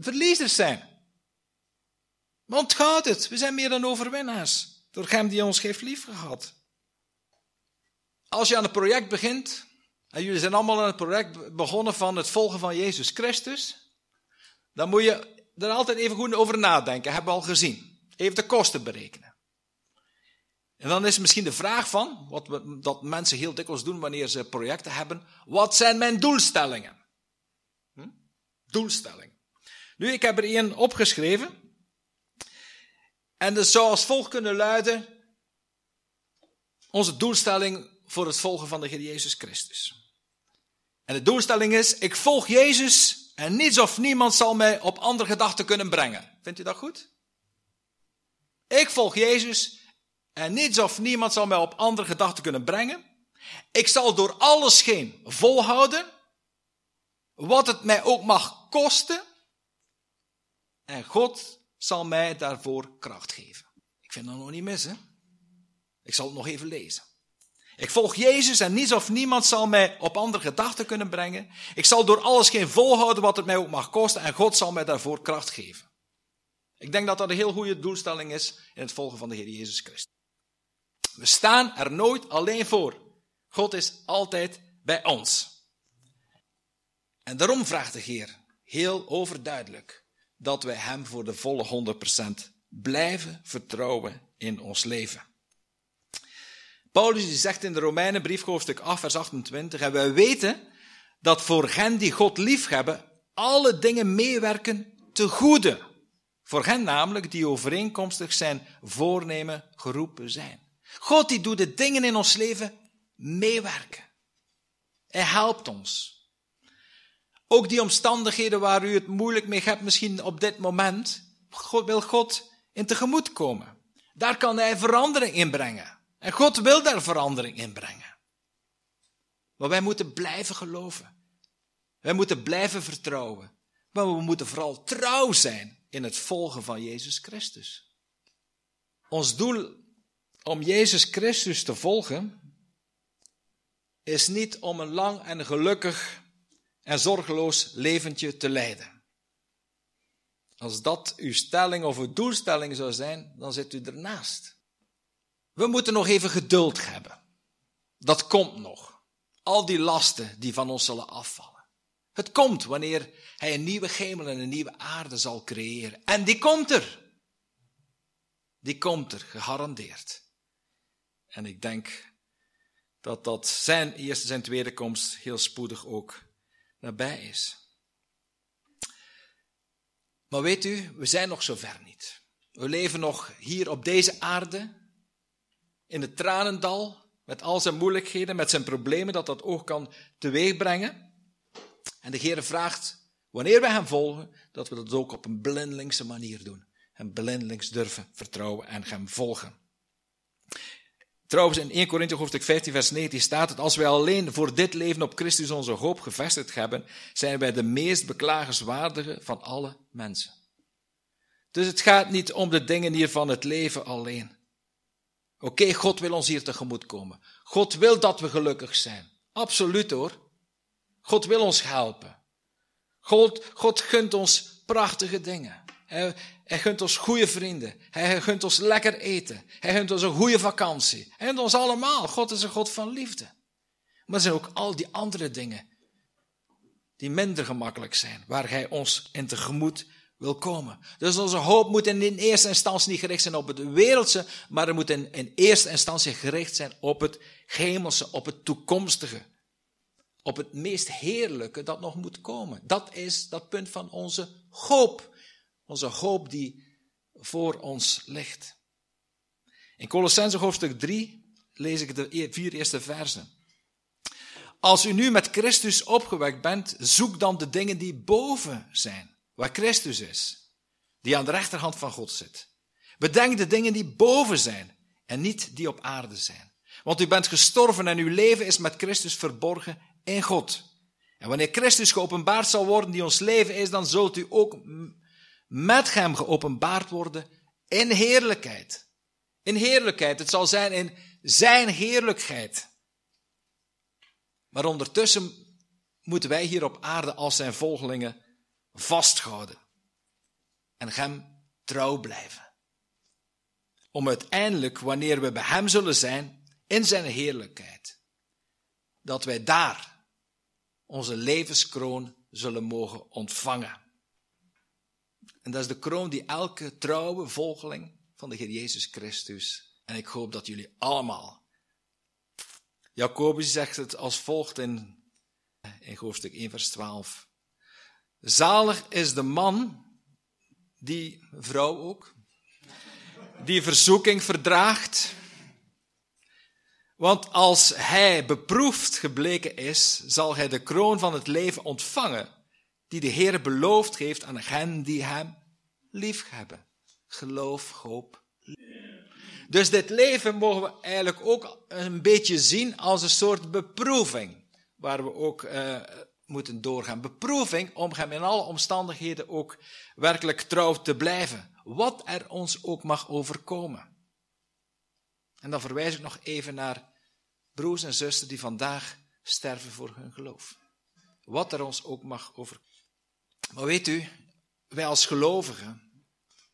S1: verliezers zijn. Maar onthoud het, we zijn meer dan overwinnaars door hem die ons heeft liefgehad. Als je aan een project begint, en jullie zijn allemaal aan het project begonnen van het volgen van Jezus Christus, dan moet je er altijd even goed over nadenken, hebben we al gezien. Even de kosten berekenen. En dan is misschien de vraag van, wat we, dat mensen heel dikwijls doen wanneer ze projecten hebben, wat zijn mijn doelstellingen? Hm? Doelstellingen. Nu, ik heb er één opgeschreven, en dat dus zou als volgt kunnen luiden: onze doelstelling voor het volgen van de Heer Jezus Christus. En de doelstelling is: ik volg Jezus en niets of niemand zal mij op andere gedachten kunnen brengen. Vindt u dat goed? Ik volg Jezus en niets of niemand zal mij op andere gedachten kunnen brengen. Ik zal door alles heen volhouden, wat het mij ook mag kosten. En God zal mij daarvoor kracht geven. Ik vind dat nog niet mis, hè? Ik zal het nog even lezen. Ik volg Jezus en niets of niemand zal mij op andere gedachten kunnen brengen. Ik zal door alles geen volhouden wat het mij ook mag kosten en God zal mij daarvoor kracht geven. Ik denk dat dat een heel goede doelstelling is in het volgen van de Heer Jezus Christus. We staan er nooit alleen voor. God is altijd bij ons. En daarom vraagt de Heer heel overduidelijk: dat wij Hem voor de volle 100% blijven vertrouwen in ons leven. Paulus die zegt in de Romeinenbrief hoofdstuk 8 vers 28 en wij weten dat voor hen die God liefhebben alle dingen meewerken te goede. Voor hen namelijk die overeenkomstig zijn voornemen geroepen zijn. God die doet de dingen in ons leven meewerken. Hij helpt ons. Ook die omstandigheden waar u het moeilijk mee hebt, misschien op dit moment, God, wil God in tegemoet komen. Daar kan Hij verandering in brengen. En God wil daar verandering in brengen. Maar wij moeten blijven geloven. Wij moeten blijven vertrouwen. Maar we moeten vooral trouw zijn in het volgen van Jezus Christus. Ons doel om Jezus Christus te volgen is niet om een lang en gelukkig en zorgeloos leventje te leiden. Als dat uw stelling of uw doelstelling zou zijn, dan zit u ernaast. We moeten nog even geduld hebben. Dat komt nog. Al die lasten die van ons zullen afvallen. Het komt wanneer hij een nieuwe hemel en een nieuwe aarde zal creëren. En die komt er. Die komt er, gegarandeerd. En ik denk dat dat zijn eerste, zijn tweede komst heel spoedig ook nabij is. Maar weet u, we zijn nog zo ver niet. We leven nog hier op deze aarde, in het tranendal, met al zijn moeilijkheden, met zijn problemen, dat dat ook kan teweegbrengen. En de Heer vraagt, wanneer wij hem volgen, dat we dat ook op een blindelingse manier doen. Hem blindelings durven vertrouwen en hem volgen. Trouwens, in 1 Korinthe hoofdstuk 15, vers 19 staat het: Als wij alleen voor dit leven op Christus onze hoop gevestigd hebben, zijn wij de meest beklagenswaardige van alle mensen. Dus het gaat niet om de dingen hier van het leven alleen. Oké, God wil ons hier tegemoetkomen. God wil dat we gelukkig zijn. Absoluut hoor. God wil ons helpen. God, God gunt ons prachtige dingen. Hij gunt ons goede vrienden. Hij gunt ons lekker eten. Hij gunt ons een goede vakantie. Hij gunt ons allemaal. God is een God van liefde. Maar er zijn ook al die andere dingen die minder gemakkelijk zijn, waar Hij ons in tegemoet wil komen. Dus onze hoop moet in eerste instantie niet gericht zijn op het wereldse, maar er moet in, in eerste instantie gericht zijn op het hemelse, op het toekomstige. Op het meest heerlijke dat nog moet komen. Dat is dat punt van onze hoop. Onze hoop die voor ons ligt. In Colossense hoofdstuk 3 lees ik de e- vier eerste versen. Als u nu met Christus opgewekt bent, zoek dan de dingen die boven zijn, waar Christus is, die aan de rechterhand van God zit. Bedenk de dingen die boven zijn en niet die op aarde zijn. Want u bent gestorven en uw leven is met Christus verborgen in God. En wanneer Christus geopenbaard zal worden die ons leven is, dan zult u ook met hem geopenbaard worden in heerlijkheid. In heerlijkheid. Het zal zijn in zijn heerlijkheid. Maar ondertussen moeten wij hier op aarde als zijn volgelingen vasthouden. En hem trouw blijven. Om uiteindelijk, wanneer we bij hem zullen zijn, in zijn heerlijkheid, dat wij daar onze levenskroon zullen mogen ontvangen. En dat is de kroon die elke trouwe volgeling van de Heer Jezus Christus. En ik hoop dat jullie allemaal. Jacobus zegt het als volgt in, in hoofdstuk 1, vers 12. Zalig is de man, die vrouw ook, die verzoeking verdraagt. Want als hij beproefd gebleken is, zal hij de kroon van het leven ontvangen die de Heer beloofd heeft aan hen die Hem lief hebben. Geloof, hoop. Dus dit leven mogen we eigenlijk ook een beetje zien als een soort beproeving, waar we ook eh, moeten doorgaan. Beproeving om Hem in alle omstandigheden ook werkelijk trouw te blijven, wat er ons ook mag overkomen. En dan verwijs ik nog even naar broers en zusters die vandaag sterven voor hun geloof wat er ons ook mag over. Maar weet u, wij als gelovigen,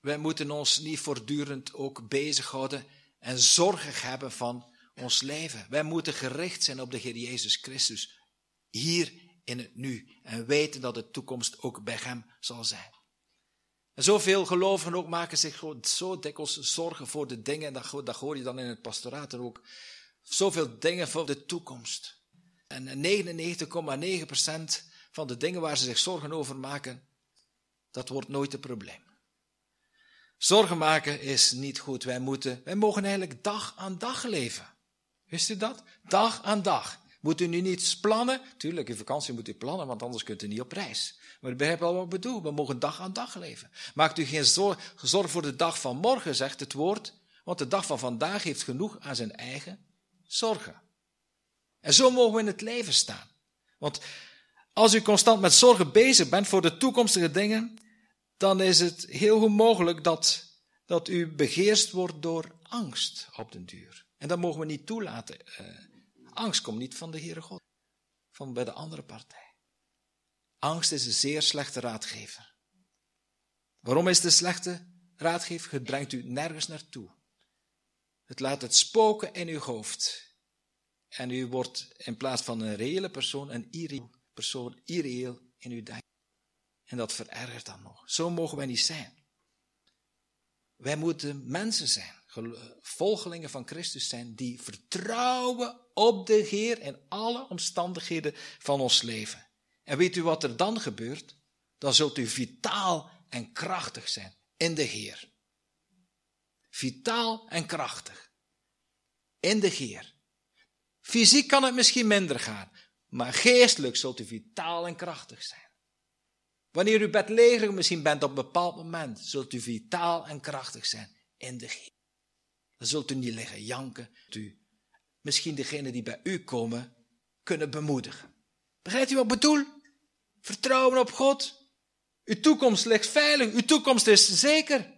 S1: wij moeten ons niet voortdurend ook bezighouden en zorgig hebben van ons leven. Wij moeten gericht zijn op de Heer Jezus Christus, hier in het nu, en weten dat de toekomst ook bij Hem zal zijn. En zoveel gelovigen ook maken zich zo dikwijls zorgen voor de dingen, en dat, dat hoor je dan in het pastoraat er ook, zoveel dingen voor de toekomst. En 99,9% van de dingen waar ze zich zorgen over maken, dat wordt nooit een probleem. Zorgen maken is niet goed. Wij moeten, wij mogen eigenlijk dag aan dag leven. Wist u dat? Dag aan dag. Moet u nu niet plannen? Tuurlijk, in vakantie moet u plannen, want anders kunt u niet op reis. Maar ik begrijp wel wat ik bedoel. We mogen dag aan dag leven. Maakt u geen zorg, zorg voor de dag van morgen, zegt het woord. Want de dag van vandaag heeft genoeg aan zijn eigen zorgen. En zo mogen we in het leven staan. Want als u constant met zorgen bezig bent voor de toekomstige dingen, dan is het heel goed mogelijk dat, dat u begeerst wordt door angst op den duur. En dat mogen we niet toelaten. Eh, angst komt niet van de Heere God, van bij de andere partij. Angst is een zeer slechte raadgever. Waarom is het slechte raadgever? Het brengt u nergens naartoe. Het laat het spoken in uw hoofd. En u wordt in plaats van een reële persoon, een irreëel persoon, irreëel in uw denken. En dat verergert dan nog. Zo mogen wij niet zijn. Wij moeten mensen zijn, eh, volgelingen van Christus zijn, die vertrouwen op de Heer in alle omstandigheden van ons leven. En weet u wat er dan gebeurt? Dan zult u vitaal en krachtig zijn in de Heer. Vitaal en krachtig in de Heer. Fysiek kan het misschien minder gaan, maar geestelijk zult u vitaal en krachtig zijn. Wanneer u bedlegerig misschien bent op een bepaald moment, zult u vitaal en krachtig zijn in de geest. Dan zult u niet liggen janken. U misschien degene die bij u komen kunnen bemoedigen. Begrijpt u wat ik bedoel? Vertrouwen op God. Uw toekomst ligt veilig. Uw toekomst is zeker.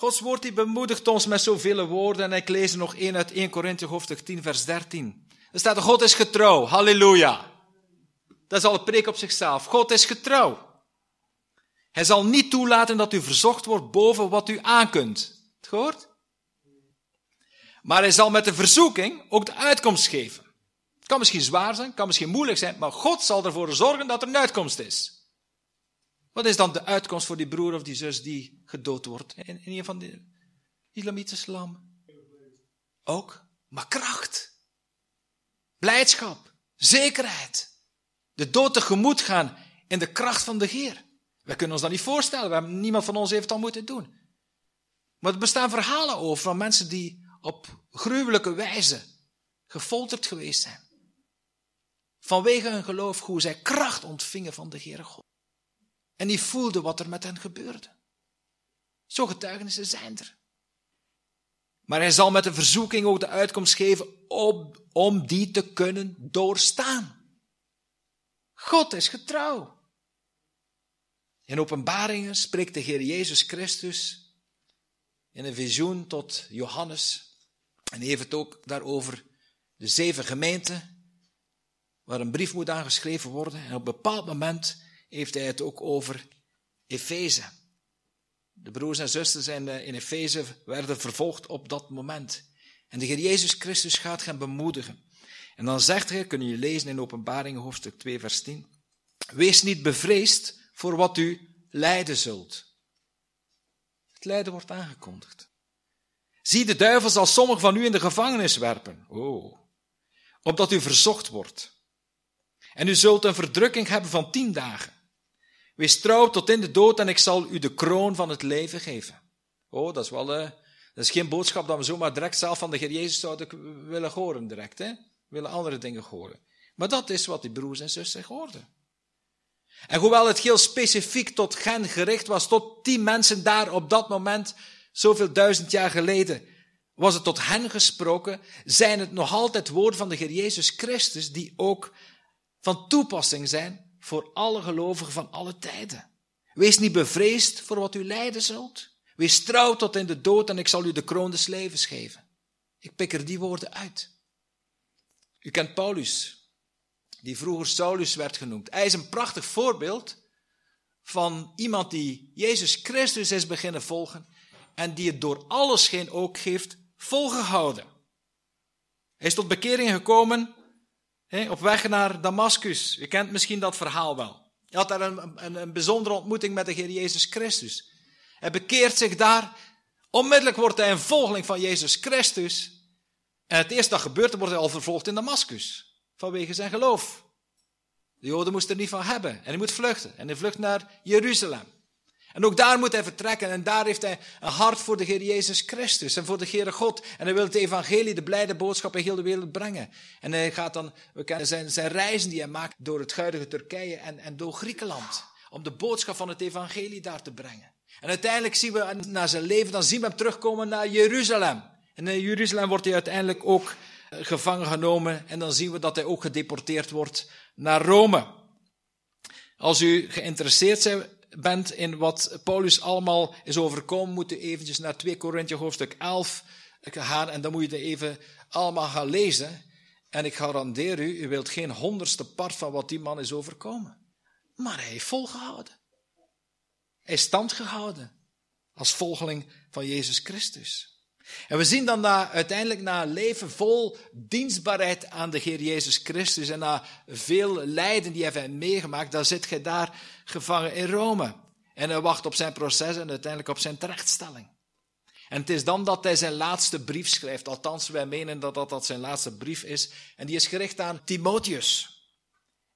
S1: Gods woord die bemoedigt ons met zoveel woorden. En ik lees er nog één uit 1 Korinthe hoofdstuk 10 vers 13. Er staat, God is getrouw. Halleluja. Dat is al een preek op zichzelf. God is getrouw. Hij zal niet toelaten dat u verzocht wordt boven wat u aankunt. Het gehoord? Maar hij zal met de verzoeking ook de uitkomst geven. Het kan misschien zwaar zijn, het kan misschien moeilijk zijn, maar God zal ervoor zorgen dat er een uitkomst is. Wat is dan de uitkomst voor die broer of die zus die gedood wordt? In, in een van de islamitische lam? Ook, maar kracht. Blijdschap, zekerheid. De dood tegemoet gaan in de kracht van de Heer. Wij kunnen ons dat niet voorstellen, niemand van ons heeft dat moeten doen. Maar er bestaan verhalen over van mensen die op gruwelijke wijze gefolterd geweest zijn. Vanwege hun geloof, hoe zij kracht ontvingen van de Heere God. En die voelden wat er met hen gebeurde. Zo getuigenissen zijn er. Maar hij zal met de verzoeking ook de uitkomst geven om, om die te kunnen doorstaan. God is getrouw. In openbaringen spreekt de Heer Jezus Christus in een visioen tot Johannes. En heeft het ook daarover de zeven gemeenten, waar een brief moet aangeschreven worden. En op een bepaald moment heeft hij het ook over Efeze. De broers en zusters eh, in, Efeze werden vervolgd op dat moment. En de Heer Jezus Christus gaat hen bemoedigen. En dan zegt hij, kunnen jullie lezen in Openbaring hoofdstuk 2 vers 10. Wees niet bevreesd voor wat u lijden zult. Het lijden wordt aangekondigd. Zie, de duivel zal sommigen van u in de gevangenis werpen. Oh. Opdat u verzocht wordt. En u zult een verdrukking hebben van tien dagen. Wees trouw tot in de dood en ik zal u de kroon van het leven geven. Oh, dat is wel, eh, dat is geen boodschap dat we zomaar direct zelf van de Heer Jezus zouden willen horen direct. Hè? We willen andere dingen horen. Maar dat is wat die broers en zussen hoorden. En hoewel het heel specifiek tot hen gericht was, tot die mensen daar op dat moment, zoveel duizend jaar geleden, was het tot hen gesproken, zijn het nog altijd woorden van de Heer Jezus Christus die ook van toepassing zijn voor alle gelovigen van alle tijden. Wees niet bevreesd voor wat u lijden zult. Wees trouw tot in de dood en ik zal u de kroon des levens geven. Ik pik er die woorden uit. U kent Paulus, die vroeger Saulus werd genoemd. Hij is een prachtig voorbeeld van iemand die Jezus Christus is beginnen volgen en die het door alles geen ook heeft volgehouden. Hij is tot bekering gekomen op weg naar Damascus. Je kent misschien dat verhaal wel. Hij had daar een, een, een bijzondere ontmoeting met de Heer Jezus Christus. Hij bekeert zich daar. Onmiddellijk wordt hij een volgeling van Jezus Christus. En het eerste dat gebeurt, wordt hij al vervolgd in Damascus. Vanwege zijn geloof. De Joden moesten er niet van hebben. En hij moet vluchten. En hij vlucht naar Jeruzalem. En ook daar moet hij vertrekken. En daar heeft hij een hart voor de Heer Jezus Christus en voor de Heere God. En hij wil het evangelie, de blijde boodschap in heel de wereld brengen. En hij gaat dan, we kennen zijn, zijn reizen die hij maakt door het huidige Turkije en, en door Griekenland. Om de boodschap van het evangelie daar te brengen. En uiteindelijk zien we na zijn leven, dan zien we hem terugkomen naar Jeruzalem. En in Jeruzalem wordt hij uiteindelijk ook eh, gevangen genomen. En dan zien we dat hij ook gedeporteerd wordt naar Rome. Als u geïnteresseerd zijn, bent in wat Paulus allemaal is overkomen, moet je eventjes naar 2 Korintje hoofdstuk 11 gaan en dan moet je het even allemaal gaan lezen. En ik garandeer u, u wilt geen honderdste part van wat die man is overkomen. Maar hij heeft volgehouden. Hij is stand gehouden als volgeling van Jezus Christus. En we zien dan uiteindelijk na een leven vol dienstbaarheid aan de Heer Jezus Christus en na veel lijden die hij heeft meegemaakt, dan zit hij daar gevangen in Rome. En hij wacht op zijn proces en uiteindelijk op zijn terechtstelling. En het is dan dat hij zijn laatste brief schrijft. Althans, wij menen dat dat, zijn laatste brief is. En die is gericht aan Timotheus.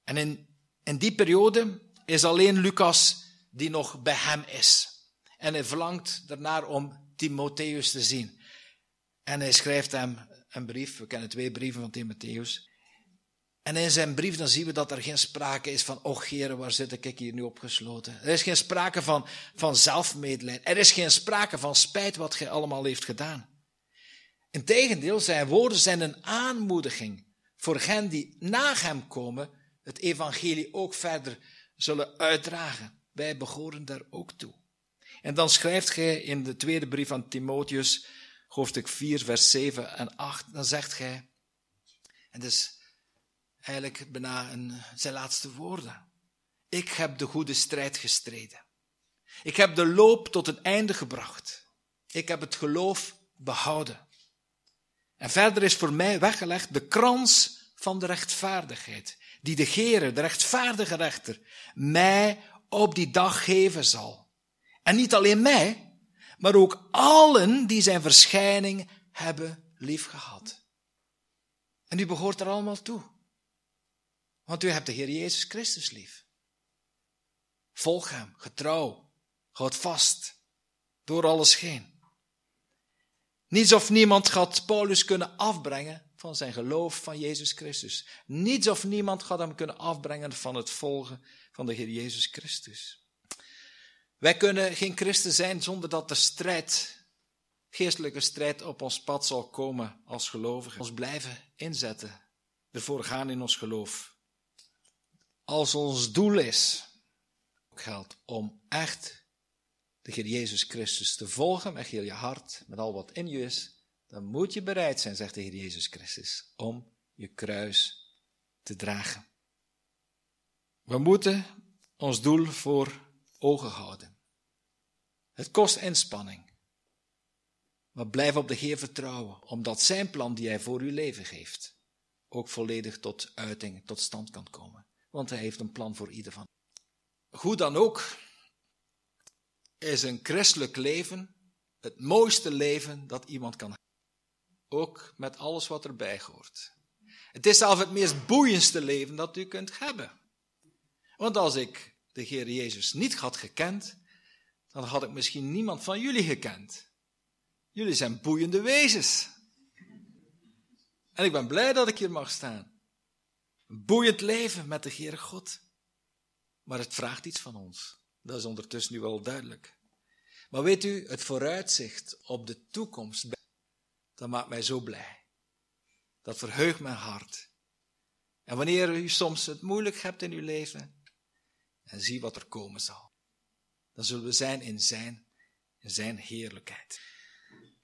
S1: En in, in die periode is alleen Lucas die nog bij hem is. En hij verlangt ernaar om Timotheus te zien. En hij schrijft hem een brief. We kennen twee brieven van Timotheus. En in zijn brief dan zien we dat er geen sprake is van, och heren, waar zit ik hier nu opgesloten? Er is geen sprake van, van zelfmedelijden. Er is geen sprake van spijt wat gij allemaal heeft gedaan. Integendeel, zijn woorden zijn een aanmoediging voor hen die na hem komen, het evangelie ook verder zullen uitdragen. Wij behoren daar ook toe. En dan schrijft gij in de tweede brief aan Timotheus, hoofdstuk 4, vers 7 en 8, dan zegt gij, en dat is eigenlijk bijna een, zijn laatste woorden. Ik heb de goede strijd gestreden. Ik heb de loop tot een einde gebracht. Ik heb het geloof behouden. En verder is voor mij weggelegd de krans van de rechtvaardigheid, die de Gere, de rechtvaardige rechter, mij op die dag geven zal. En niet alleen mij, maar ook allen die zijn verschijning hebben liefgehad. En u behoort er allemaal toe. Want u hebt de Heer Jezus Christus lief. Volg Hem, getrouw, houd vast, door alles heen. Niets of niemand gaat Paulus kunnen afbrengen van zijn geloof van Jezus Christus. Niets of niemand gaat hem kunnen afbrengen van het volgen van de Heer Jezus Christus. Wij kunnen geen christen zijn zonder dat de strijd, geestelijke strijd op ons pad zal komen als gelovigen. Ons blijven inzetten, ervoor gaan in ons geloof. Als ons doel is, ook geldt om echt de Heer Jezus Christus te volgen met heel je hart, met al wat in je is, dan moet je bereid zijn, zegt de Heer Jezus Christus, om je kruis te dragen. We moeten ons doel voor ogen houden. Het kost inspanning. Maar blijf op de Heer vertrouwen, omdat zijn plan die hij voor uw leven geeft, ook volledig tot uiting, tot stand kan komen. Want hij heeft een plan voor ieder van. Hoe dan ook, is een christelijk leven het mooiste leven dat iemand kan hebben. Ook met alles wat erbij hoort. Het is zelf het meest boeiendste leven dat u kunt hebben. Want als ik de Heer Jezus niet had gekend, dan had ik misschien niemand van jullie gekend. Jullie zijn boeiende wezens. En ik ben blij dat ik hier mag staan. Een boeiend leven met de Heere God. Maar het vraagt iets van ons. Dat is ondertussen nu wel duidelijk. Maar weet u, het vooruitzicht op de toekomst, dat maakt mij zo blij. Dat verheugt mijn hart. En wanneer u soms het moeilijk hebt in uw leven, en zie wat er komen zal. Dan zullen we zijn in zijn, zijn heerlijkheid.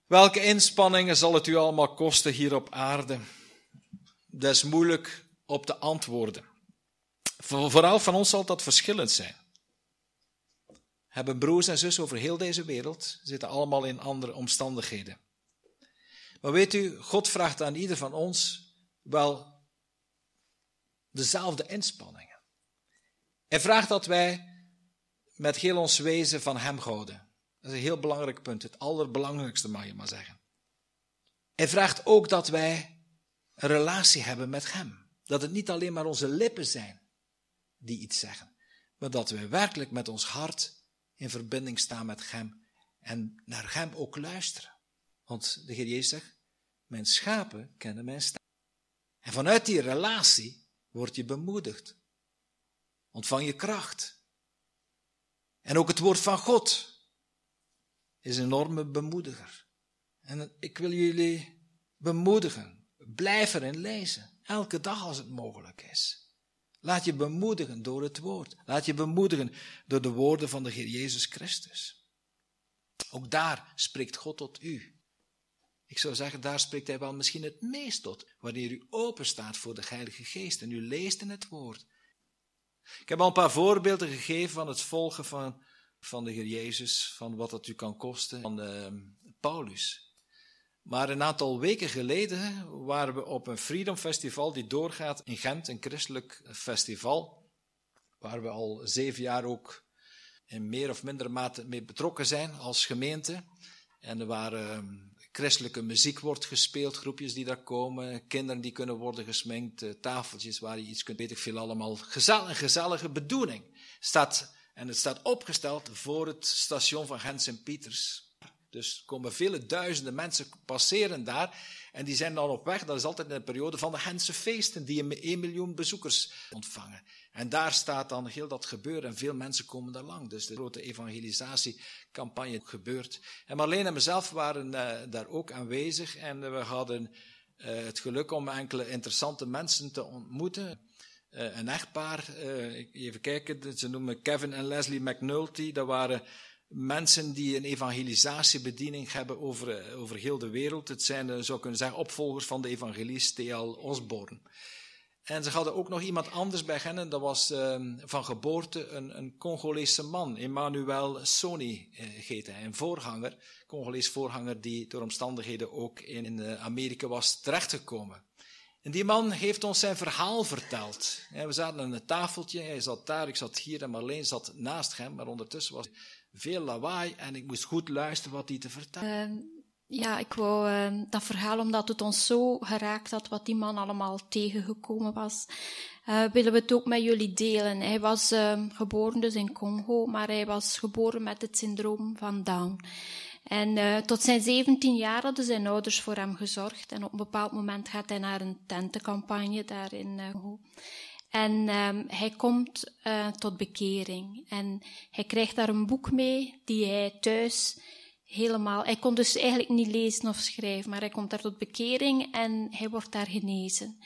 S1: Welke inspanningen zal het u allemaal kosten hier op aarde? Dat is moeilijk op te antwoorden. Vooral van ons zal dat verschillend zijn. Hebben broers en zussen over heel deze wereld, zitten allemaal in andere omstandigheden. Maar weet u, God vraagt aan ieder van ons wel dezelfde inspanningen. Hij vraagt dat wij met heel ons wezen van Hem houden. Dat is een heel belangrijk punt, het allerbelangrijkste mag je maar zeggen. Hij vraagt ook dat wij een relatie hebben met Hem. Dat het niet alleen maar onze lippen zijn die iets zeggen, maar dat wij werkelijk met ons hart in verbinding staan met Hem en naar Hem ook luisteren. Want de Heer zegt, mijn schapen kennen mijn stem. En vanuit die relatie word je bemoedigd, ontvang je kracht, en ook het woord van God is een enorme bemoediger. En ik wil jullie bemoedigen. Blijf erin lezen. Elke dag als het mogelijk is. Laat je bemoedigen door het woord. Laat je bemoedigen door de woorden van de Heer Jezus Christus. Ook daar spreekt God tot u. Ik zou zeggen, daar spreekt Hij wel misschien het meest tot, wanneer u open staat voor de Heilige Geest en u leest in het woord ik heb al een paar voorbeelden gegeven van het volgen van, van de Heer Jezus, van wat dat u kan kosten, van ehm, Paulus. Maar een aantal weken geleden waren we op een Freedom Festival die doorgaat in Gent, een christelijk festival, waar we al zeven jaar ook in meer of mindere mate mee betrokken zijn als gemeente. En er waren ehm, christelijke muziek wordt gespeeld, groepjes die daar komen, kinderen die kunnen worden gesmengd, eh, tafeltjes waar je iets kunt, weet ik veel allemaal. Gezellig, een gezellige bedoeling staat, en het staat opgesteld voor het station van Gens en Pieters. Dus komen vele duizenden mensen passeren daar. En die zijn dan op weg. Dat is altijd in de periode van de Gentse feesten, die 1 miljoen bezoekers ontvangen. En daar staat dan heel dat gebeuren. En veel mensen komen daar lang. Dus de grote evangelisatiecampagne gebeurt. En Marleen en mezelf waren eh, daar ook aanwezig. En we hadden eh, het geluk om enkele interessante mensen te ontmoeten. Eh, een echtpaar, even kijken, ze noemen Kevin en Leslie McNulty. Dat waren mensen die een evangelisatiebediening hebben over, eh, over heel de wereld. Het zijn, eh, zou kunnen zeggen, opvolgers van de evangelist T.L. Osborne. En ze hadden ook nog iemand anders bij hen, dat was ehm, van geboorte een, een Congolese man, Emmanuel Sony, uh, eh, heette een voorganger, Congolees voorganger die door omstandigheden ook in, Amerika was terechtgekomen. En die man heeft ons zijn verhaal verteld. En we zaten aan een tafeltje, hij zat daar, ik zat hier en Marleen zat naast hem, maar ondertussen was veel lawaai en ik moest goed luisteren wat hij te vertellen.
S2: Uh, ja, ik wou ehm, dat verhaal omdat het ons zo geraakt had wat die man allemaal tegengekomen was. Uh, willen we het ook met jullie delen. Hij was ehm, geboren dus in Congo, maar hij was geboren met het syndroom van Down. En eh, tot zijn 17 jaar hadden zijn ouders voor hem gezorgd. En op een bepaald moment gaat hij naar een tentencampagne daar in eh, Congo. En um, hij komt uh, tot bekering. En hij krijgt daar een boek mee die hij thuis helemaal. Hij kon dus eigenlijk niet lezen of schrijven, maar hij komt daar tot bekering en hij wordt daar genezen.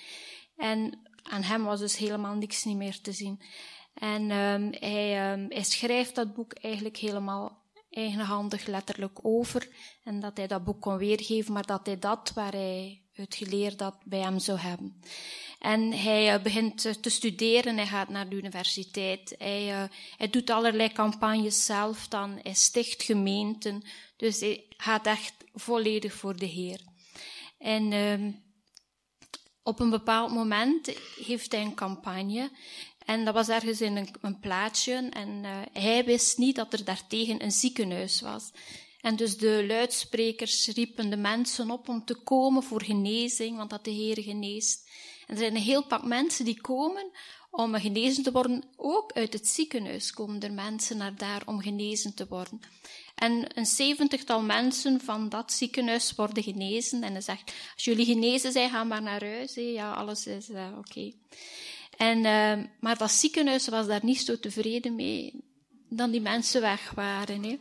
S2: En aan hem was dus helemaal niks niet meer te zien. En um, hij, um, hij schrijft dat boek eigenlijk helemaal eigenhandig letterlijk over. En dat hij dat boek kon weergeven, maar dat hij dat waar hij het geleerd dat bij hem zou hebben. En hij eh, begint eh, te studeren, hij gaat naar de universiteit, hij, eh, hij doet allerlei campagnes zelf dan, hij sticht gemeenten, dus hij gaat echt volledig voor de Heer. En ehm, op een bepaald moment heeft hij een campagne en dat was ergens in een, plaatsje en hij wist niet dat er daartegen een ziekenhuis was. En dus de luidsprekers riepen de mensen op om te komen voor genezing, want dat de Heer geneest. En er zijn een heel pak mensen die komen om genezen te worden. Ook uit het ziekenhuis komen er mensen naar daar om genezen te worden. En een zeventigtal mensen van dat ziekenhuis worden genezen. En hij zegt, als jullie genezen zijn, ga maar naar huis. Hé. Ja, alles is eh, oké. En, eh, maar dat ziekenhuis was daar niet zo tevreden mee dan die mensen weg waren.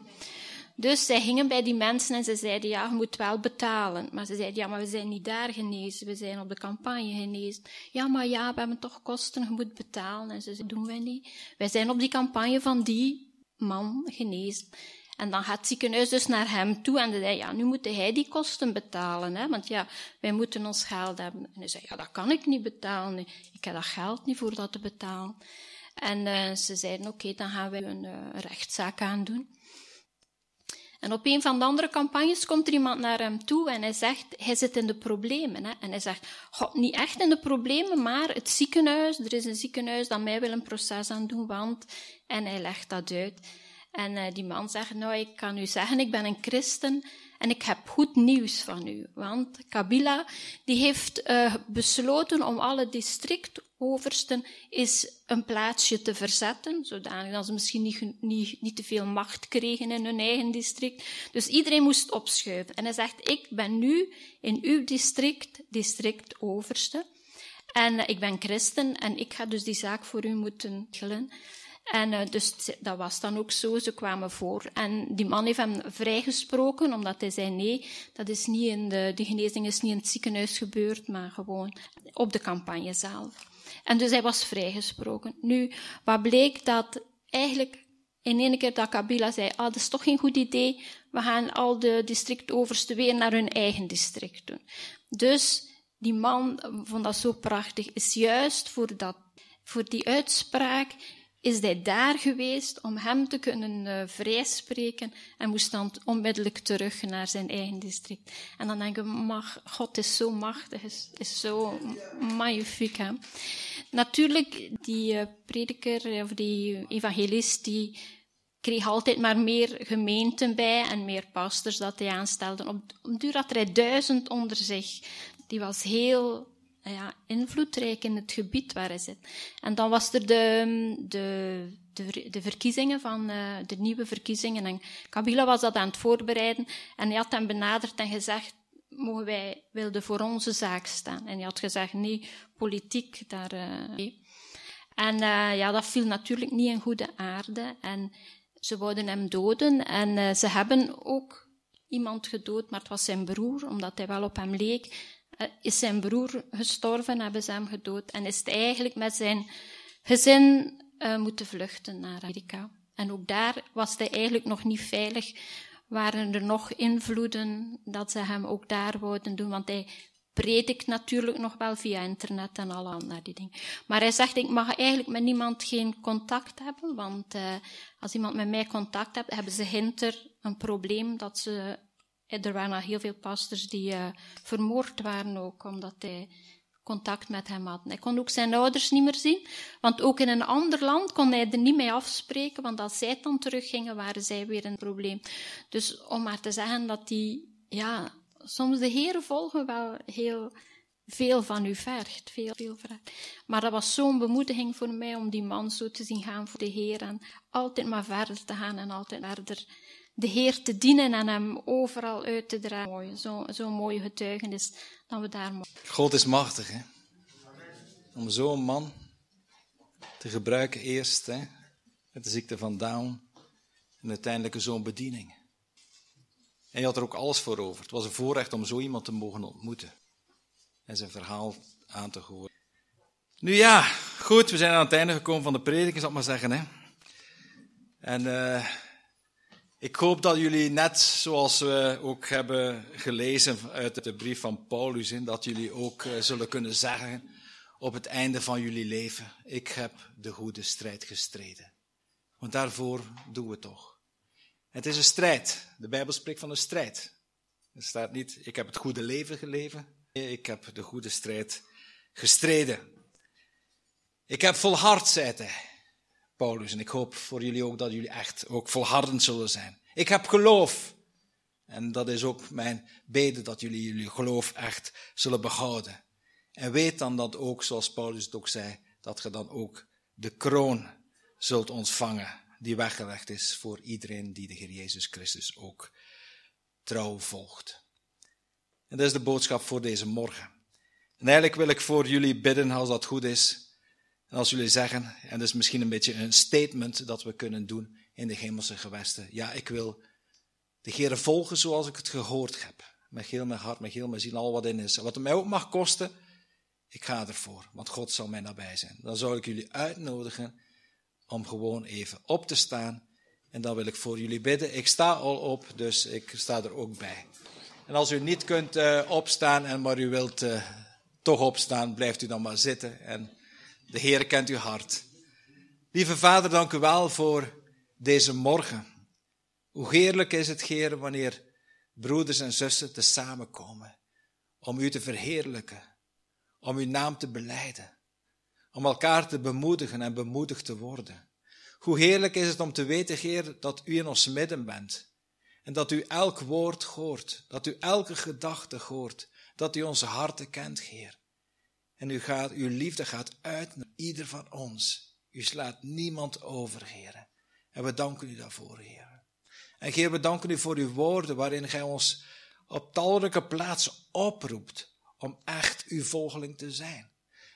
S2: Dus zij gingen bij die mensen en ze zeiden, ja, je moet wel betalen. Maar ze zeiden, ja, maar we zijn niet daar genezen, we zijn op de campagne genezen. Ja, maar ja, we hebben toch kosten, je moet betalen. En ze zeiden, doen wij niet. Wij zijn op die campagne van die man genezen. En dan gaat het ziekenhuis dus naar hem toe en zei, ja, nu moet hij die kosten betalen, hè, want ja, wij moeten ons geld hebben. En hij zei, ja, dat kan ik niet betalen, ik heb dat geld niet voor dat te betalen. En eh, ze zeiden, oké, dan gaan we een eh, rechtszaak aan doen. En op een van de andere campagnes komt er iemand naar hem toe en hij zegt, hij zit in de problemen. Hè? En hij zegt, God, niet echt in de problemen, maar het ziekenhuis, er is een ziekenhuis dat mij wil een proces aan doen, want... En hij legt dat uit. En eh, die man zegt, nou, ik kan u zeggen, ik ben een christen en ik heb goed nieuws van u, want Kabila die heeft eh, besloten om alle districtoversten is een plaatsje te verzetten, zodanig dat ze misschien niet, niet, te veel macht kregen in hun eigen district. Dus iedereen moest opschuiven. En hij zegt, ik ben nu in uw district districtoverste. En eh, ik ben christen en ik ga dus die zaak voor u moeten gillen. En eh, dus dat was dan ook zo, ze kwamen voor. En die man heeft hem vrijgesproken, omdat hij zei nee, dat is niet in de, de genezing is niet in het ziekenhuis gebeurd, maar gewoon op de campagne zelf. En dus hij was vrijgesproken. Nu, wat bleek dat eigenlijk in één keer dat Kabila zei, ah, dat is toch geen goed idee, we gaan al de districtoversten weer naar hun eigen district doen. Dus die man vond dat zo prachtig, is juist voor dat, voor die uitspraak is hij daar geweest om hem te kunnen vrij eh, vrijspreken en moest dan onmiddellijk terug naar zijn eigen district. En dan denk je, mag, God is zo machtig, is, zo magnifiek. Natuurlijk, die uh, prediker of die evangelist, die kreeg altijd maar meer gemeenten bij en meer pasters dat hij aanstelde. Op, op duur had hij duizend onder zich. Die was heel nou ja, invloedrijk in het gebied waar hij zit. En dan was er de, ehm, de, de, de verkiezingen van eh, de nieuwe verkiezingen. En Kabila was dat aan het voorbereiden. En hij had hem benaderd en gezegd: mogen wij wilden voor onze zaak staan? En hij had gezegd: nee, politiek daar. Uh, en eh, ja, dat viel natuurlijk niet in goede aarde. En ze wilden hem doden. En ze hebben ook iemand gedood, maar het was zijn broer, omdat hij wel op hem leek. Eh, is zijn broer gestorven, hebben ze hem gedood. En is hij eigenlijk met zijn gezin eh, moeten vluchten naar Amerika. En ook daar was hij eigenlijk nog niet veilig. Waren er nog invloeden dat ze hem ook daar wouden doen? Want hij predikt natuurlijk nog wel via internet en alle andere dingen. Maar hij zegt, ik mag eigenlijk met niemand geen contact hebben, want eh, als iemand met mij contact hebt, hebben ze hinter een probleem dat ze eh, er waren al heel veel pasters die eh, vermoord waren ook, omdat hij contact met hem had. Hij kon ook zijn ouders niet meer zien, want ook in een ander land kon hij er niet mee afspreken, want als zij dan teruggingen, waren zij weer een probleem. Dus om maar te zeggen dat die, ja, soms de heren volgen wel heel veel van u vergt, veel, veel vraagt. Maar dat was zo'n bemoediging voor mij om die man zo te zien gaan voor de Heer en altijd maar verder te gaan en altijd verder de Heer te dienen en Hem overal uit te dragen. Zo'n zo mooie getuigenis dat we daar mogen.
S1: God is machtig, hè? Om zo'n man te gebruiken eerst, hè? Met de ziekte van Down en uiteindelijk zo'n bediening. En je had er ook alles voor over. Het was een voorrecht om zo iemand te mogen ontmoeten en zijn verhaal aan te horen. Nu ja, goed, we zijn aan het einde gekomen van de prediking, zal ik maar zeggen. Hè? En uh, ik hoop dat jullie net zoals we ook hebben gelezen uit de brief van Paulus, in, dat jullie ook eh, zullen kunnen zeggen op het einde van jullie leven, ik heb de goede strijd gestreden. Want daarvoor doen we toch. Het is een strijd. De Bijbel spreekt van een strijd. Er staat niet, ik heb het goede leven geleven. Ik heb de goede strijd gestreden. Ik heb volhard, zei hij. Paulus. En ik hoop voor jullie ook dat jullie echt ook volhardend zullen zijn. Ik heb geloof. En dat is ook mijn bede dat jullie jullie geloof echt zullen behouden. En weet dan dat ook, zoals Paulus het ook zei, dat je dan ook de kroon zult ontvangen die weggelegd is voor iedereen die de Heer Jezus Christus ook trouw volgt. En dat is de boodschap voor deze morgen. En eigenlijk wil ik voor jullie bidden, als dat goed is, en als jullie zeggen, en dat is misschien een beetje een statement dat we kunnen doen in de hemelse gewesten. Ja, ik wil de Heer volgen zoals ik het gehoord heb. Met heel mijn hart, met heel mijn ziel, al wat in is. wat het mij ook mag kosten, ik ga ervoor, want God zal mij nabij zijn. Dan zou ik jullie uitnodigen om gewoon even op te staan. En dan wil ik voor jullie bidden. Ik sta al op, dus ik sta er ook bij. En als u niet kunt eh, opstaan, en maar u wilt eh, toch opstaan, blijft u dan maar zitten. En de Heer kent uw hart. Lieve Vader, dank u wel voor deze morgen. Hoe heerlijk is het, Heer, wanneer broeders en zussen te samenkomen om u te verheerlijken, om uw naam te beleiden, om elkaar te bemoedigen en bemoedigd te worden. Hoe heerlijk is het om te weten, Heer, dat u in ons midden bent en dat u elk woord hoort, dat u elke gedachte hoort, dat u onze harten kent, Heer. En u gaat, uw liefde gaat uit naar ieder van ons. U slaat niemand over, heren. En we danken u daarvoor, heren. En Heer, we danken u voor uw woorden waarin gij ons op talrijke plaatsen oproept om echt uw volgeling te zijn.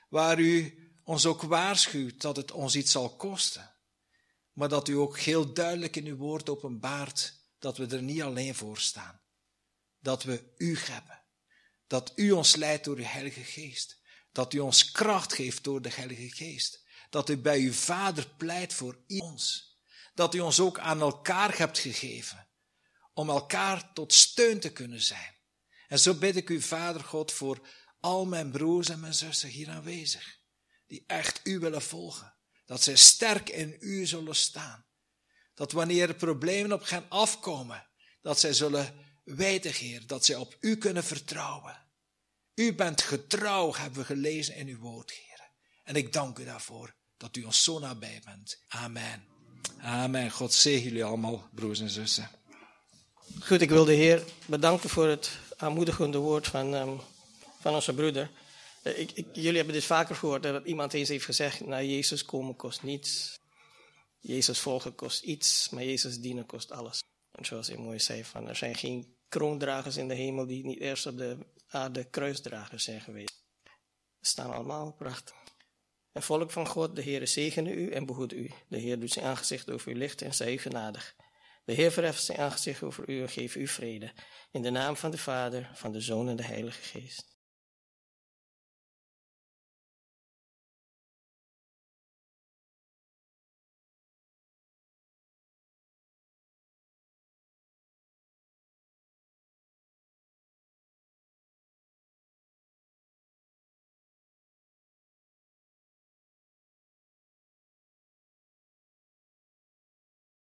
S1: Waar u ons ook waarschuwt dat het ons iets zal kosten. Maar dat u ook heel duidelijk in uw woord openbaart dat we er niet alleen voor staan. Dat we u hebben. Dat u ons leidt door uw Heilige Geest. Dat u ons kracht geeft door de Heilige Geest. Dat u bij uw Vader pleit voor ons. Dat u ons ook aan elkaar hebt gegeven. Om elkaar tot steun te kunnen zijn. En zo bid ik u, Vader God, voor al mijn broers en mijn zussen hier aanwezig. Die echt u willen volgen. Dat zij sterk in u zullen staan. Dat wanneer problemen op gaan afkomen, dat zij zullen weten, Heer, dat zij op u kunnen vertrouwen. U bent getrouw, hebben we gelezen in uw woord, Heer. En ik dank u daarvoor dat u ons zo nabij bent. Amen. Amen. God zegen jullie allemaal, broers en zussen. Goed, ik wil de Heer bedanken voor het aanmoedigende woord van, ehm, van onze broeder. Eh, ik, jullie hebben dit dus vaker gehoord, dat iemand eens heeft gezegd, naar Jezus komen kost niets. Jezus volgen kost iets, maar Jezus dienen kost alles.
S2: En zoals hij mooi zei, van, er zijn geen kroondragers in de hemel die niet eerst op de de kruisdragers zijn geweest. Ze staan allemaal prachtig. En volk van God, de
S1: Heer zegene u en behoed u. De Heer doet zijn aangezicht over u licht en zij u genadig. De Heer verheft
S2: zijn aangezicht over u en geeft u vrede. In de naam van de Vader, van de Zoon en de Heilige Geest.